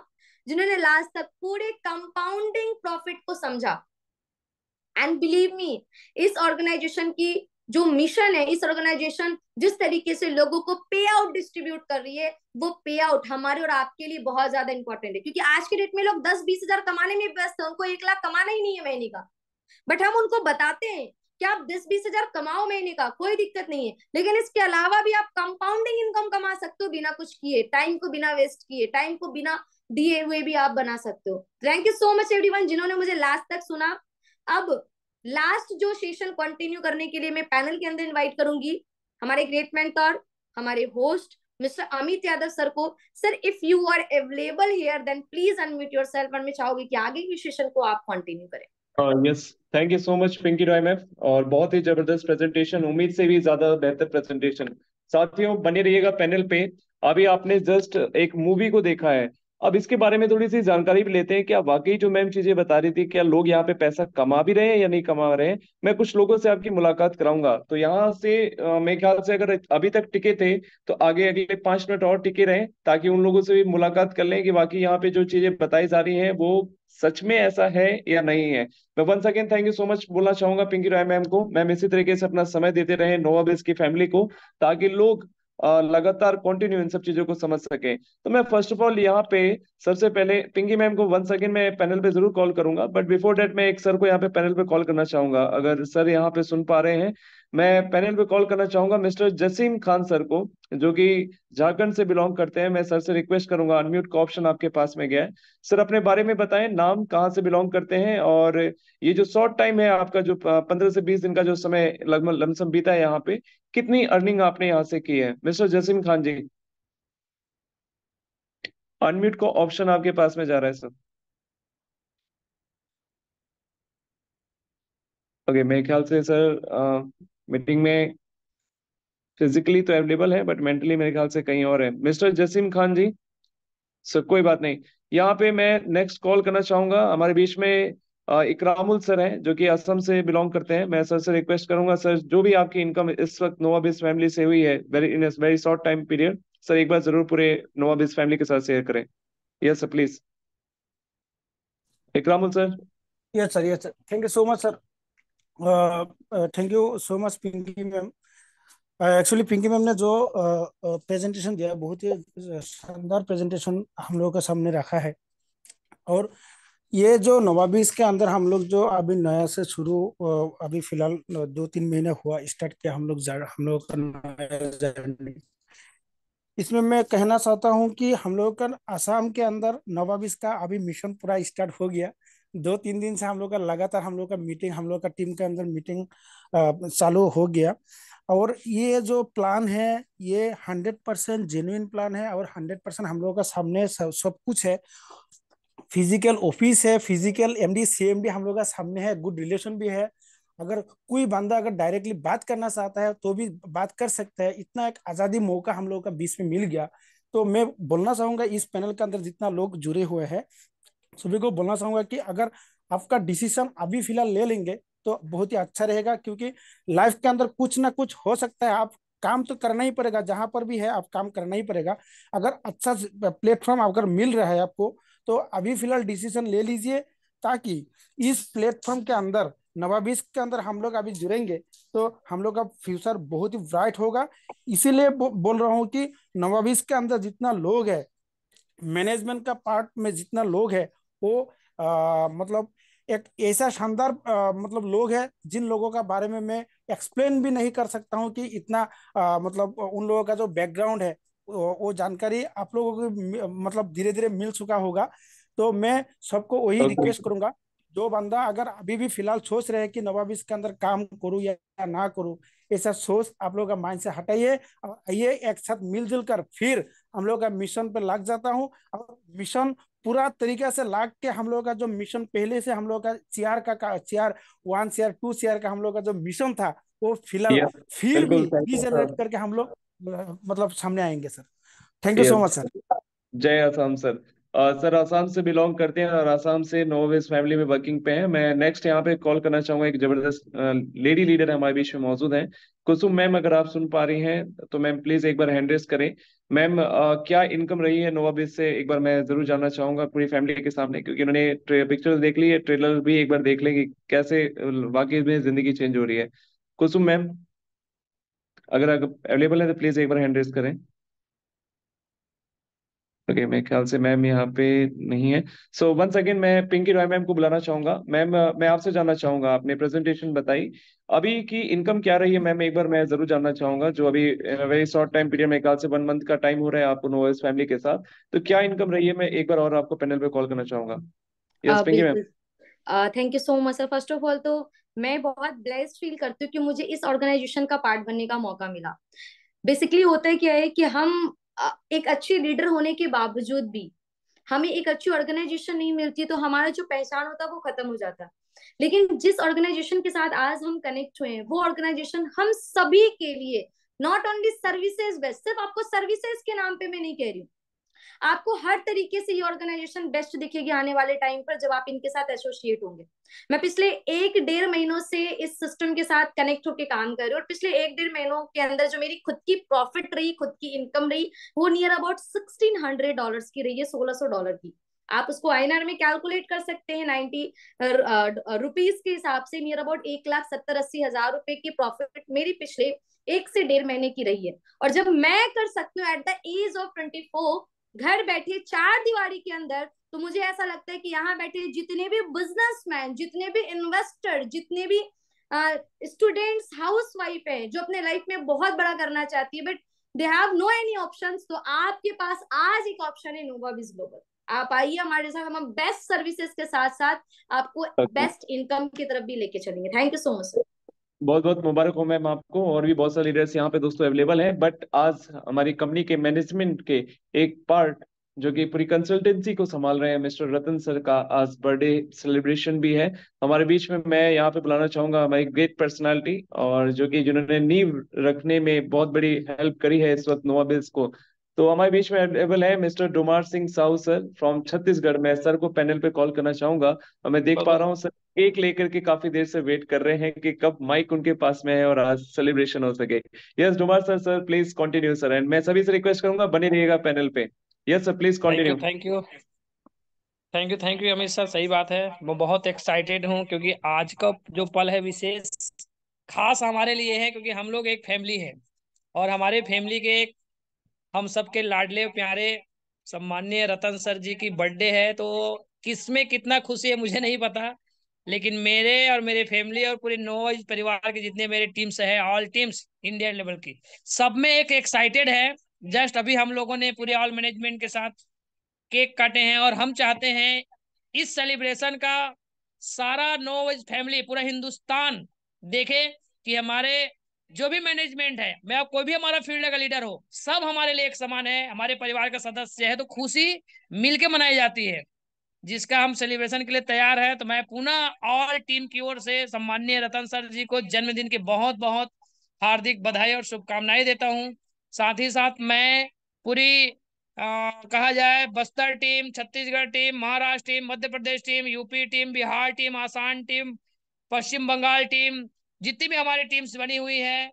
B: जिन्होंने लास्ट तक पूरे कंपाउंडिंग प्रॉफिट को समझा एंड बिलीव मी इस ऑर्गेनाइजेशन की जो मिशन है इस ऑर्गेनाइजेशन जिस तरीके से लोगों को पे आउट डिस्ट्रीब्यूट कर रही है वो पे आउट हमारे और आपके लिए बहुत ज्यादा इंपॉर्टेंट है क्योंकि आज के डेट में लोग दस बीस हजार कमाने में व्यस्त है उनको एक लाख कमाना ही नहीं है महीने का बट हम उनको बताते हैं कि आप दस बीस हजार कमाओ महीने का कोई दिक्कत नहीं है लेकिन इसके अलावा भी आप कंपाउंडिंग इनकम कमा सकते हो बिना कुछ किए टाइम को बिना वेस्ट किए टाइम को बिना दिए हुए भी आप बना सकते हो thank you so much everyone जिन्होंने मुझे लास्ट तक सुना अब लास्ट जो सेशन कंटिन्यू करने के लिए मैं पैनल के अंदर इनवाइट करूंगी हमारे ग्रेट मेंटर हमारे host mister Amit Yadav sir को sir if you are available here then please unmute yourself और मैं चाहूंगी कि आगे की सेशन को आप कंटिन्यू करें
A: yes thank you so much Pinky Roy ma'am और बहुत ही जबरदस्त प्रेजेंटेशन उम्मीद से भी ज्यादा बेहतर प्रेजेंटेशन साथियों बने रहिएगा पैनल पे अभी आपने जस्ट एक मूवी को देखा है अब इसके बारे में थोड़ी सी जानकारी भी लेते हैं क्या वाकई जो मैम चीजें बता रही थी क्या लोग यहाँ पे पैसा कमा भी रहे हैं या नहीं कमा रहे हैं मैं कुछ लोगों से आपकी मुलाकात कराऊंगा तो यहाँ से मेरे ख्याल से अगर अभी तक टिके थे तो आगे अगले पांच मिनट और टिके रहे ताकि उन लोगों से भी मुलाकात कर लें कि बाकी यहाँ पे जो चीजें बताई जा रही है वो सच में ऐसा है या नहीं है मैं one second thank you so much बोलना चाहूंगा पिंकी राय मैम को मैम इसी तरीके से अपना समय देते रहे बेस की फैमिली को ताकि लोग लगातार कंटिन्यू इन सब चीजों को समझ सके तो मैं फर्स्ट ऑफ ऑल यहाँ पे सबसे पहले पिंकी मैम को वन सेकेंड में पैनल पे जरूर कॉल करूंगा बट बिफोर डेट मैं एक सर को यहाँ पे पैनल पे कॉल करना चाहूंगा अगर सर यहाँ पे सुन पा रहे हैं मैं पैनल पे कॉल करना चाहूंगा मिस्टर जसीम खान सर को जो कि झारखंड से बिलोंग करते हैं मैं सर से रिक्वेस्ट करूंगा अनम्यूट का ऑप्शन आपके पास में गया है सर अपने बारे में बताएं नाम कहाँ से बिलोंग करते हैं और ये जो शॉर्ट टाइम है आपका जो पंद्रह से बीस दिन का जो समय लगभग लमसम बीता है यहाँ पे कितनी अर्निंग आपने यहां से की है मिस्टर जसीम खान जी अनम्यूट को ऑप्शन आपके पास में जा रहा है सर ओके मेरे ख्याल से सर मीटिंग में फिजिकली तो अवेलेबल है बट मेंटली मेरे ख्याल से कहीं और है मिस्टर जसीम खान जी सर कोई बात नहीं यहाँ पे मैं नेक्स्ट कॉल करना चाहूंगा हमारे बीच में इकरामुल सर हैं जो कि असम से बिलोंग करते हैं मैं सर से रिक्वेस्ट करूंगा सर जो भी आपकी इनकम इस वक्त नोवा बिज फैमिली से हुई है very in very short time period sir एक बार जरूर पूरे नोवा बिज फैमिली के साथ शेयर करें yes sir please Ikramul sir
C: yes sir yes sir thank you so much sir thank you so much Pinky ma'am actually Pinky ma'am ने जो प्रेजेंटेशन uh, uh दिया बहुत ही शानदार प्रेजेंटेशन हम लोगों के सामने रखा है और ये जो नवाबीस के अंदर हम लोग जो अभी नया से शुरू अभी फिलहाल दो तीन महीने हुआ स्टार्ट किया हम लोग हम लोग इसमें मैं कहना चाहता हूँ कि हम लोग का आसाम के अंदर नवाबिस का अभी मिशन पूरा स्टार्ट हो गया दो तीन दिन से हम लोग का लगातार हम लोग का मीटिंग हम लोग का टीम के अंदर मीटिंग चालू हो गया और ये जो प्लान है ये हंड्रेड परसेंट जेन्यून प्लान है और हंड्रेड परसेंट हम लोग का सामने सब, सब कुछ है फिजिकल ऑफिस है फिजिकल एमडी सीएमडी हम लोग का सामने है गुड रिलेशन भी है अगर कोई बंदा अगर डायरेक्टली बात करना चाहता है तो भी बात कर सकता है इतना एक आज़ादी मौका हम लोग का बीच में मिल गया तो मैं बोलना चाहूंगा इस पैनल के अंदर जितना लोग जुड़े हुए हैं सभी को बोलना चाहूंगा कि अगर आपका डिसीजन अभी फिलहाल ले लेंगे तो बहुत ही अच्छा रहेगा क्योंकि लाइफ के अंदर कुछ ना कुछ हो सकता है आप काम तो करना ही पड़ेगा जहां पर भी है आप काम करना ही पड़ेगा अगर अच्छा प्लेटफॉर्म अगर मिल रहा है आपको तो अभी फिलहाल डिसीजन ले लीजिए ताकि इस प्लेटफॉर्म के अंदर नवाबीस के अंदर हम लोग अभी जुड़ेंगे तो हम लोग का फ्यूचर बहुत ही ब्राइट होगा इसीलिए बोल रहा हूँ कि नवाबीस के अंदर जितना लोग है मैनेजमेंट का पार्ट में जितना लोग है वो आ, मतलब एक ऐसा शानदार मतलब लोग है जिन लोगों का बारे में मैं एक्सप्लेन भी नहीं कर सकता हूँ कि इतना आ, मतलब उन लोगों का जो बैकग्राउंड है वो जानकारी आप लोगों को मतलब धीरे धीरे मिल चुका होगा तो मैं सबको वही रिक्वेस्ट करूंगा जो बंदा अगर अभी भी फिलहाल सोच रहे हैं कि नवाब इसके अंदर काम करूँ या ना करूँ ऐसा सोच आप लोगों का माइंड से हटाइए और आइए एक साथ मिलजुल कर फिर हम लोग का मिशन पे लग जाता हूँ और मिशन पूरा तरीके से लाग के हम लोग का जो मिशन पहले से हम लोग का सीआर का CR one CR two CR का हम लोग का जो मिशन था वो फिलहाल फिर भी रिजनरेट करके हम लोग मतलब सामने आएंगे sir
A: thank you so much sir जय आसाम सर सर आसाम से बिलोंग करते हैं और आसाम से नोवेस फैमिली में वर्किंग पे हैं मैं नेक्स्ट यहाँ पे कॉल करना चाहूंगा एक जबरदस्त लेडी लीडर हमारे बीच में मौजूद हैं कुसुम मैम अगर आप सुन पा रही हैं तो मैम प्लीज एक बार हैंड रेस करें मैम क्या इनकम रही है नोवा बेस से एक बार मैं जरूर जानना चाहूंगा पूरी फैमिली के सामने क्योंकि उन्होंने पिक्चर देख ली है ट्रेलर भी एक बार देख लेंगे कैसे वाकई में जिंदगी चेंज हो रही है कुसुम मैम अगर अवेलेबल है तो प्लीज एक बार हैंड रेस करें ओके okay, मेरे ख्याल से मैम यहाँ पे नहीं है सो वंस अगेन मैं पिंकी रॉय मैम को बुलाना चाहूंगा मैम मैं आपसे जानना चाहूंगा आपने प्रेजेंटेशन बताई अभी की इनकम क्या रही है मैम एक बार मैं जरूर जानना चाहूंगा जो अभी वेरी शॉर्ट टाइम पीरियड मेरे ख्याल से वन मंथ का टाइम हो रहा है आप नोवेल्स फैमिली के साथ तो क्या इनकम रही है मैं एक बार और आपको पैनल पे कॉल करना चाहूंगा yes Pinky
B: ma'am thank you so much sir first of all तो मैं बहुत ब्लेस्ड फील करती हूँ कि मुझे इस ऑर्गेनाइजेशन का पार्ट बनने का मौका मिला बेसिकली होता क्या है कि हम एक अच्छे लीडर होने के बावजूद भी हमें एक अच्छी ऑर्गेनाइजेशन नहीं मिलती तो हमारा जो पहचान होता है वो खत्म हो जाता है लेकिन जिस ऑर्गेनाइजेशन के साथ आज हम कनेक्ट हुए हैं वो ऑर्गेनाइजेशन हम सभी के लिए नॉट ओनली सर्विसेज बेस्ट सिर्फ आपको सर्विसेज के नाम पे मैं नहीं कह रही हूँ आपको हर तरीके से ये ऑर्गेनाइजेशन बेस्ट दिखेगी आने वाले टाइम पर जब आप इनके साथ एसोसिएट होंगे मैं पिछले एक डेढ़ महीनों से इस सिस्टम के साथ कनेक्ट होकर काम कर रही हूँ पिछले एक डेढ़ महीनों के अंदर जो मेरी खुद की प्रॉफिट रही खुद की इनकम रही वो near about sixteen hundred dollar की रही है सोलह सौ डॉलर की आप उसको आईएनआर में कैलकुलेट कर सकते हैं नाइनटी रुपीज के हिसाब से नियर अबाउट एक लाख सत्तर अस्सी हजार रुपए की प्रॉफिट मेरी पिछले एक से डेढ़ महीने की रही है और जब मैं कर सकती हूँ at the age of twenty four घर बैठे चार दीवारी के अंदर तो मुझे ऐसा लगता है कि यहाँ बैठे जितने भी बिजनेसमैन जितने भी इन्वेस्टर जितने भी स्टूडेंट्स हाउस वाइफ है जो अपने लाइफ में बहुत बड़ा करना चाहती है but they have no any option तो आपके पास आज एक ऑप्शन है नोवा बिज ग्लोबल आप आइए हमारे साथ हम बेस्ट सर्विसेज के साथ साथ आपको बेस्ट okay. इनकम की तरफ भी लेके चलेंगे thank you so much sir
A: बहुत बहुत मुबारक हो मैम आपको और भी बहुत सारे लीडर्स यहाँ पे दोस्तों अवेलेबल हैं बट आज हमारी कंपनी के मैनेजमेंट के एक पार्ट जो कि पूरी कंसल्टेंसी को संभाल रहे हैं मिस्टर रतन सर का आज बर्थडे सेलिब्रेशन भी है हमारे बीच में मैं यहाँ पे बुलाना चाहूंगा हमारी ग्रेट पर्सनालिटी और जो कि जिन्होंने नींव रखने में बहुत बड़ी हेल्प करी है इस वक्त नोवाबिल्स को तो हमारे बीच में अवेलेबल है mister Dumar Singh Sahu sir from Chhattisgarh मैं सर को पैनल पे कॉल करना चाहूंगा और मैं देख पा रहा हूँ सर केक लेकर के काफी देर से वेट कर रहे हैं कि कब माइक उनके पास में है और आज सेलिब्रेशन हो सके yes Dumar sir sir please continue sir and मैं सभी से रिक्वेस्ट करूंगा बने रहिएगा पैनल पे yes sir please continue thank
D: you thank you thank you Amit sir सही बात है मैं बहुत एक्साइटेड हूँ क्योंकि आज का जो पल है विशेष खास हमारे लिए है क्योंकि हम लोग एक फैमिली है और हमारे फैमिली के एक हम सबके लाडले प्यारे सम्मान्य रतन सर जी की बर्थडे है तो किस में कितना खुशी है मुझे नहीं पता लेकिन मेरे और मेरे फैमिली और पूरे नोज परिवार के जितने मेरे टीम्स है ऑल टीम्स इंडिया लेवल की सब में एक एक्साइटेड है जस्ट अभी हम लोगों ने पूरे ऑल मैनेजमेंट के साथ केक काटे हैं और हम चाहते हैं इस सेलिब्रेशन का सारा नोवेज फैमिली पूरा हिंदुस्तान देखे कि हमारे जो भी मैनेजमेंट है मैं आप कोई भी हमारा फील्ड का लीडर हो सब हमारे लिए एक समान है हमारे परिवार का सदस्य है तो खुशी मिलके मनाई जाती है जिसका हम सेलिब्रेशन के लिए तैयार है तो मैं पुनः ऑल टीम की ओर से सम्मान्य रतन सर जी को जन्मदिन की बहुत बहुत हार्दिक बधाई और शुभकामनाएं देता हूँ साथ ही साथ मैं पूरी कहा जाए Bastar team Chhattisgarh team Maharashtra team Madhya Pradesh team UP team Bihar team Assam team Paschim Bengal team जितनी भी हमारी टीम्स बनी हुई है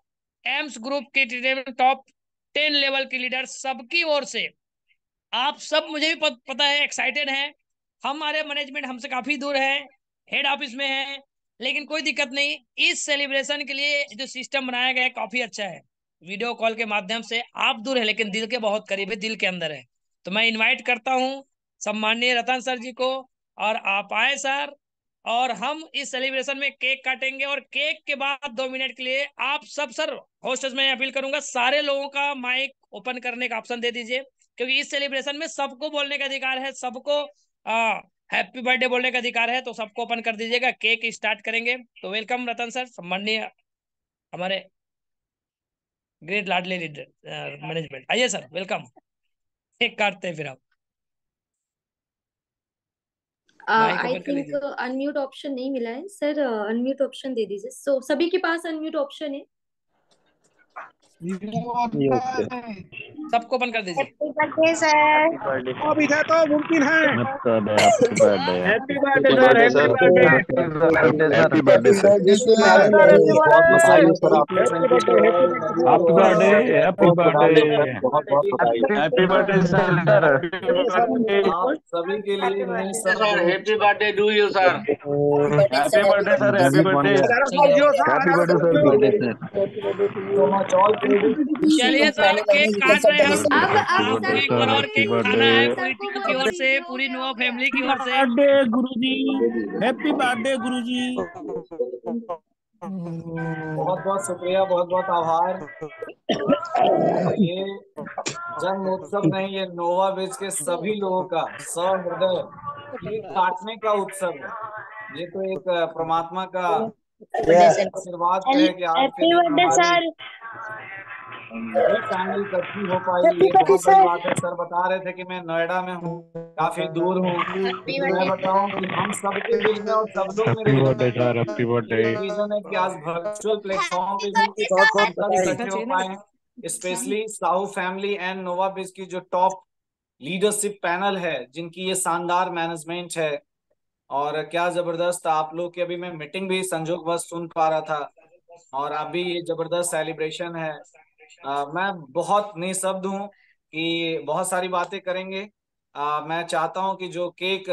D: एम्स ग्रुप के टॉप टेन लेवल के लीडर सबकी ओर से आप सब मुझे भी पता है एक्साइटेड है हमारे मैनेजमेंट हमसे काफी दूर है हेड ऑफिस में है लेकिन कोई दिक्कत नहीं इस सेलिब्रेशन के लिए जो सिस्टम बनाया गया है काफी अच्छा है वीडियो कॉल के माध्यम से आप दूर है लेकिन दिल के बहुत करीब है दिल के अंदर है तो मैं इनवाइट करता हूँ सम्माननीय रतन सर जी को और आप आए सर और हम इस सेलिब्रेशन में केक काटेंगे और केक के बाद दो मिनट के लिए आप सब सर होस्टेस में अपील करूंगा सारे लोगों का माइक ओपन करने का ऑप्शन दे दीजिए क्योंकि इस सेलिब्रेशन में सबको बोलने का अधिकार है सबको हैप्पी बर्थडे बोलने का अधिकार है तो सबको ओपन कर दीजिएगा केक स्टार्ट करेंगे तो वेलकम रतन सर सम्माननीय हमारे ग्रेट लाडली लीडर मैनेजमेंट आइए सर वेलकम केक काटते हैं फिर आप
B: आई थिंक अनम्यूट ऑप्शन नहीं मिला है सर अनम्यूट ऑप्शन दे दीजिए सो सभी के पास अनम्यूट ऑप्शन है
E: सबको
B: बंद कर दीजिए
D: तो मुमकिन है
E: happy happy birthday birthday birthday birthday sir सभी के लिए sir sir sir sir sir चलिए तो सर केक काट रहे हैं
D: अब अब एक और और केक खाना है पूरी टीम की ओर से पूरी नुआ फैमिली की ओर से
E: birthday Guruji happy birthday Guruji बहुत बहुत शुक्रिया बहुत बहुत आभार ये जन्म उत्सव नहीं ये नोवा बेच के सभी लोगों का सहृदय ये काटने का उत्सव है ये तो एक परमात्मा का आशीर्वाद है कि आपके सर बता रहे थे कि मैं नोएडा में हूँ काफी दूर हूँ मैं बताऊं कि हम सबके दिल में और सब लोग मेरे रीजन है कि आज वर्चुअल प्लेटफॉर्म पे भी बहुत बहुत इकट्ठे हो पाए specially Sahu family and Nova Biz की जो टॉप लीडरशिप पैनल है जिनकी ये शानदार मैनेजमेंट है और क्या जबरदस्त आप लोग की अभी मैं मीटिंग भी संजोक बस सुन पा रहा था और अभी ये जबरदस्त सेलिब्रेशन है आ, मैं बहुत निःशब्द हूँ कि बहुत सारी बातें करेंगे आ, मैं चाहता हूँ कि जो केक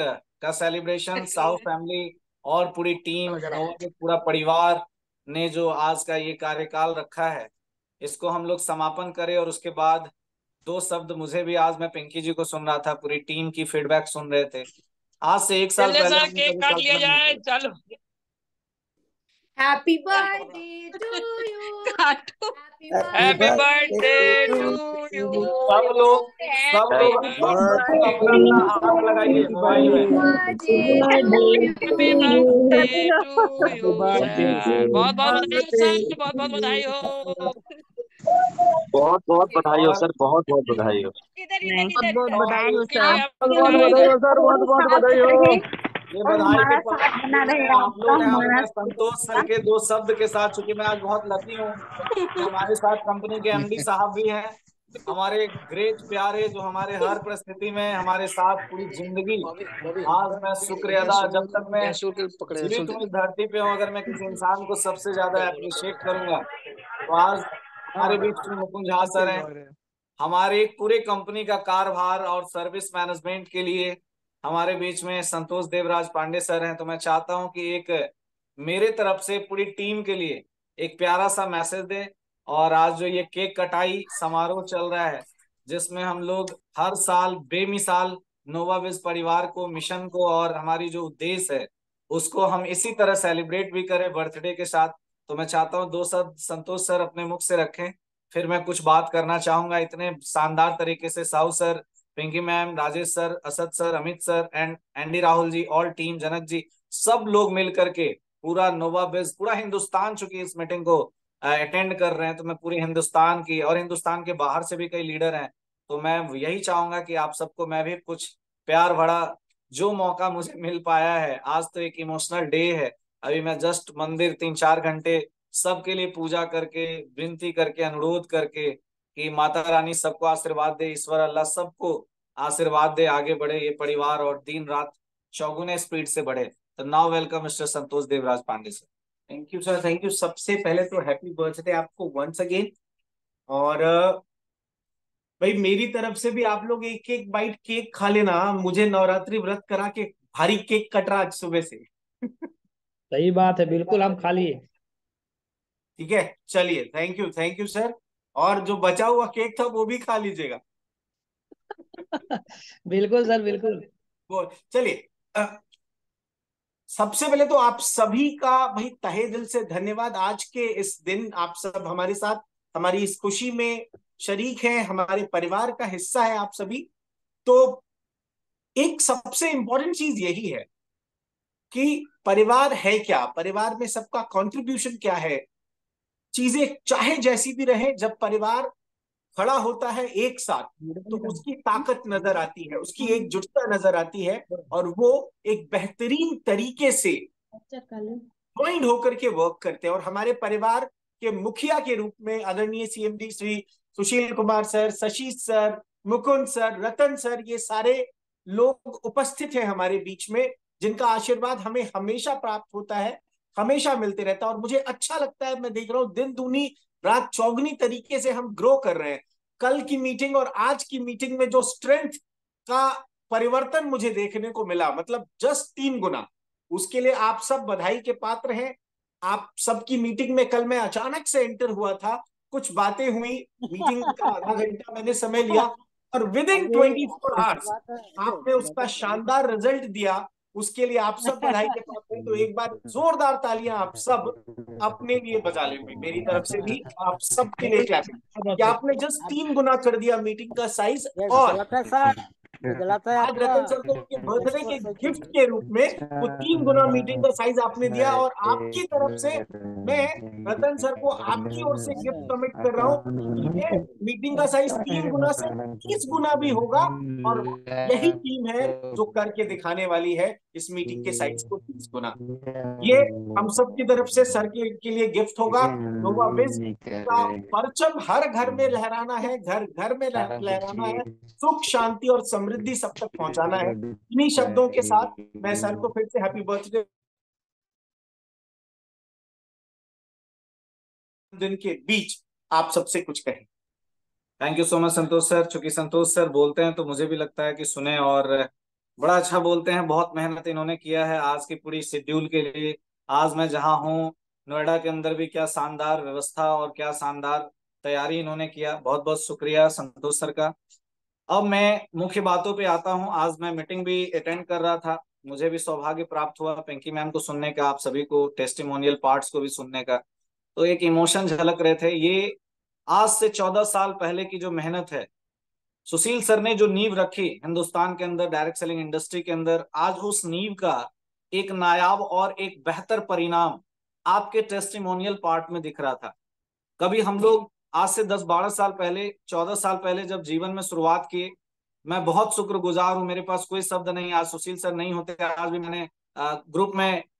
E: का सेलिब्रेशन साहु फैमिली और पूरी टीम और पूरा परिवार ने जो आज का ये कार्यकाल रखा है इसको हम लोग समापन करें और उसके बाद दो शब्द मुझे भी आज मैं पिंकी जी को सुन रहा था पूरी टीम की फीडबैक सुन रहे थे आज से एक साल पहले केक काट लिया जाए
B: चलो happy birthday to you happy birthday to you.
E: सब लोग सब लोग हाथ लगाइए में
D: बहुत बहुत बहुत बहुत बधाई हो
A: बहुत बहुत बधाई हो सर बहुत बहुत बधाई हो
D: बहुत बहुत बधाई हो सर
C: बहुत बहुत बधाई हो
E: संतोष सर के दो शब्द के साथ चूंकि मैं आज बहुत लकी हूँ हमारे साथ कंपनी के एमडी साहब भी हैं हमारे ग्रेट प्यारे जो हमारे हर परिस्थिति में हमारे साथ पूरी जिंदगी आज मैं शुक्र अदा जब तक मैं जीवित हूँ धरती पे हूँ अगर मैं किसी इंसान को सबसे ज्यादा अप्रिशिएट करूंगा तो आज हमारे बीच मुकुंद झा सर है हमारे पूरे कंपनी का कारभार और सर्विस मैनेजमेंट के लिए हमारे बीच में संतोष देवराज पांडे सर हैं तो मैं चाहता हूं कि एक मेरे तरफ से पूरी टीम के लिए एक प्यारा सा मैसेज दे और आज जो ये केक कटाई समारोह चल रहा है जिसमें हम लोग हर साल बेमिसाल नोवाविज परिवार को मिशन को और हमारी जो उद्देश्य है उसको हम इसी तरह सेलिब्रेट भी करें बर्थडे के साथ तो मैं चाहता हूँ दो सब संतोष सर अपने मुख से रखें फिर मैं कुछ बात करना चाहूंगा इतने शानदार तरीके से Sahu sir Pinki ma'am Rajesh sir Asad sir Amit sir and Andy Rahul ji all team Janak ji सब लोग मिल करके पूरा नोवा बेस पूरा हिंदुस्तान चुकी इस मीटिंग को अटेंड कर रहे हैं तो मैं पूरी हिंदुस्तान की और हिंदुस्तान के बाहर से भी कई लीडर हैं तो मैं यही चाहूंगा कि आप सबको मैं भी कुछ प्यार भरा जो मौका मुझे मिल पाया है आज तो एक इमोशनल डे है अभी मैं जस्ट मंदिर तीन चार घंटे सबके लिए पूजा करके विनती करके अनुरोध करके कि माता रानी सबको आशीर्वाद दे ईश्वर अल्लाह सबको आशीर्वाद दे आगे बढ़े ये परिवार और दिन रात चौगुने स्पीड से बढ़े तो now welcome mister Santosh Devraj Pandey sir thank you sir thank you सबसे पहले तो हैप्पी बर्थडे आपको वंस अगेन और भाई मेरी तरफ से भी आप लोग एक एक बाइट केक खा लेना मुझे नवरात्रि व्रत करा के भारी केक कट रहा आज सुबह से
D: सही बात है
E: बिल्कुल हम खा लिए ठीक है चलिए thank you thank you sir और जो बचा हुआ केक था वो भी खा लीजिएगा
D: [laughs] बिल्कुल सर बिल्कुल
E: बोल चलिए सबसे पहले तो आप सभी का भाई तहे दिल से धन्यवाद आज के इस दिन आप सब हमारे साथ हमारी इस खुशी में शरीक हैं हमारे परिवार का हिस्सा है आप सभी तो एक सबसे इंपॉर्टेंट चीज यही है कि परिवार है क्या परिवार में सबका कंट्रीब्यूशन क्या है चीजें चाहे जैसी भी रहे जब परिवार खड़ा होता है एक साथ तो हम्म। उसकी ताकत नजर आती है उसकी एकजुटता हम्म। नजर आती है और वो एक बेहतरीन तरीके से ज्वाइंट अच्छा, होकर के वर्क करते हैं और हमारे परिवार के मुखिया के रूप में आदरणीय CMD Shri Sushil Kumar sir Shashi sir Mukund sir Ratan sir ये सारे लोग उपस्थित हैं हमारे बीच में जिनका आशीर्वाद हमें हमेशा प्राप्त होता है हमेशा मिलते रहता है और मुझे अच्छा लगता है मैं देख रहा हूँ दिन दूनी रात चौगनी तरीके से हम ग्रो कर रहे हैं कल की मीटिंग और आज की मीटिंग में जो स्ट्रेंथ का परिवर्तन मुझे देखने को मिला मतलब जस्ट तीन गुना उसके लिए आप सब बधाई के पात्र हैं आप सबकी मीटिंग में कल मैं अचानक से एंटर हुआ था कुछ बातें हुई मीटिंग का आधा [laughs] घंटा मैंने समय लिया और within twenty four hours आपने उसका शानदार रिजल्ट दिया उसके लिए आप सब बधाई के पात्र हैं तो एक बार जोरदार तालियां आप सब अपने लिए बजा लेंगे मेरी तरफ से भी आप सबके लिए क्लैपिंग आपने जस्ट तीन गुना कर दिया मीटिंग का साइज और गलत है आज रतन सर को बर्थडे के अच्छा, गिफ्ट के रूप में अच्छा, वो तीन गुना हाँ। मीटिंग का साइज आपने दिया और आपकी तरफ से मैं रतन सर को आपकी ओर से गिफ्ट अच्छा। कमिट कर रहा हूँ मीटिंग का साइज तीन गुना से तीस गुना भी होगा और यही टीम है जो करके दिखाने वाली है इस मीटिंग के साइज को तीस गुना ये हम सब की तरफ से सर के, के लिए गिफ्ट होगा नोवा विज का परचम हर घर में लहराना है घर घर में लहराना है सुख शांति और समृद्धि समृद्धि सब तक पहुंचाना है इन्हीं शब्दों के साथ मैं सर को फिर से हैप्पी बर्थडे दिन के बीच आप सबसे कुछ कहें thank you so much Santosh sir चूंकि संतोष सर बोलते हैं तो मुझे भी लगता है कि सुने और बड़ा अच्छा बोलते हैं बहुत मेहनत इन्होंने किया है आज की पूरी शेड्यूल के लिए आज मैं जहां हूं नोएडा के अंदर भी क्या शानदार व्यवस्था और क्या शानदार तैयारी इन्होंने किया बहुत बहुत शुक्रिया संतोष सर का अब मैं मुख्य बातों पे आता हूं आज मैं मीटिंग भी अटेंड कर रहा था मुझे भी सौभाग्य प्राप्त हुआ पिंकी मैम को सुनने का आप सभी को टेस्टिमोनियल पार्ट्स को भी सुनने का तो एक इमोशन झलक रहे थे ये आज से चौदह साल पहले की जो मेहनत है सुशील सर ने जो नींव रखी हिंदुस्तान के अंदर डायरेक्ट सेलिंग इंडस्ट्री के अंदर आज उस नींव का एक नायाब और एक बेहतर परिणाम आपके टेस्टिमोनियल पार्ट में दिख रहा था कभी हम लोग आज से दस बारह साल पहले चौदह साल पहले जब जीवन में शुरुआत की मैं बहुत शुक्रगुजार हूँ मेरे पास कोई शब्द नहीं आज सुशील सर नहीं होते आज भी मैंने ग्रुप में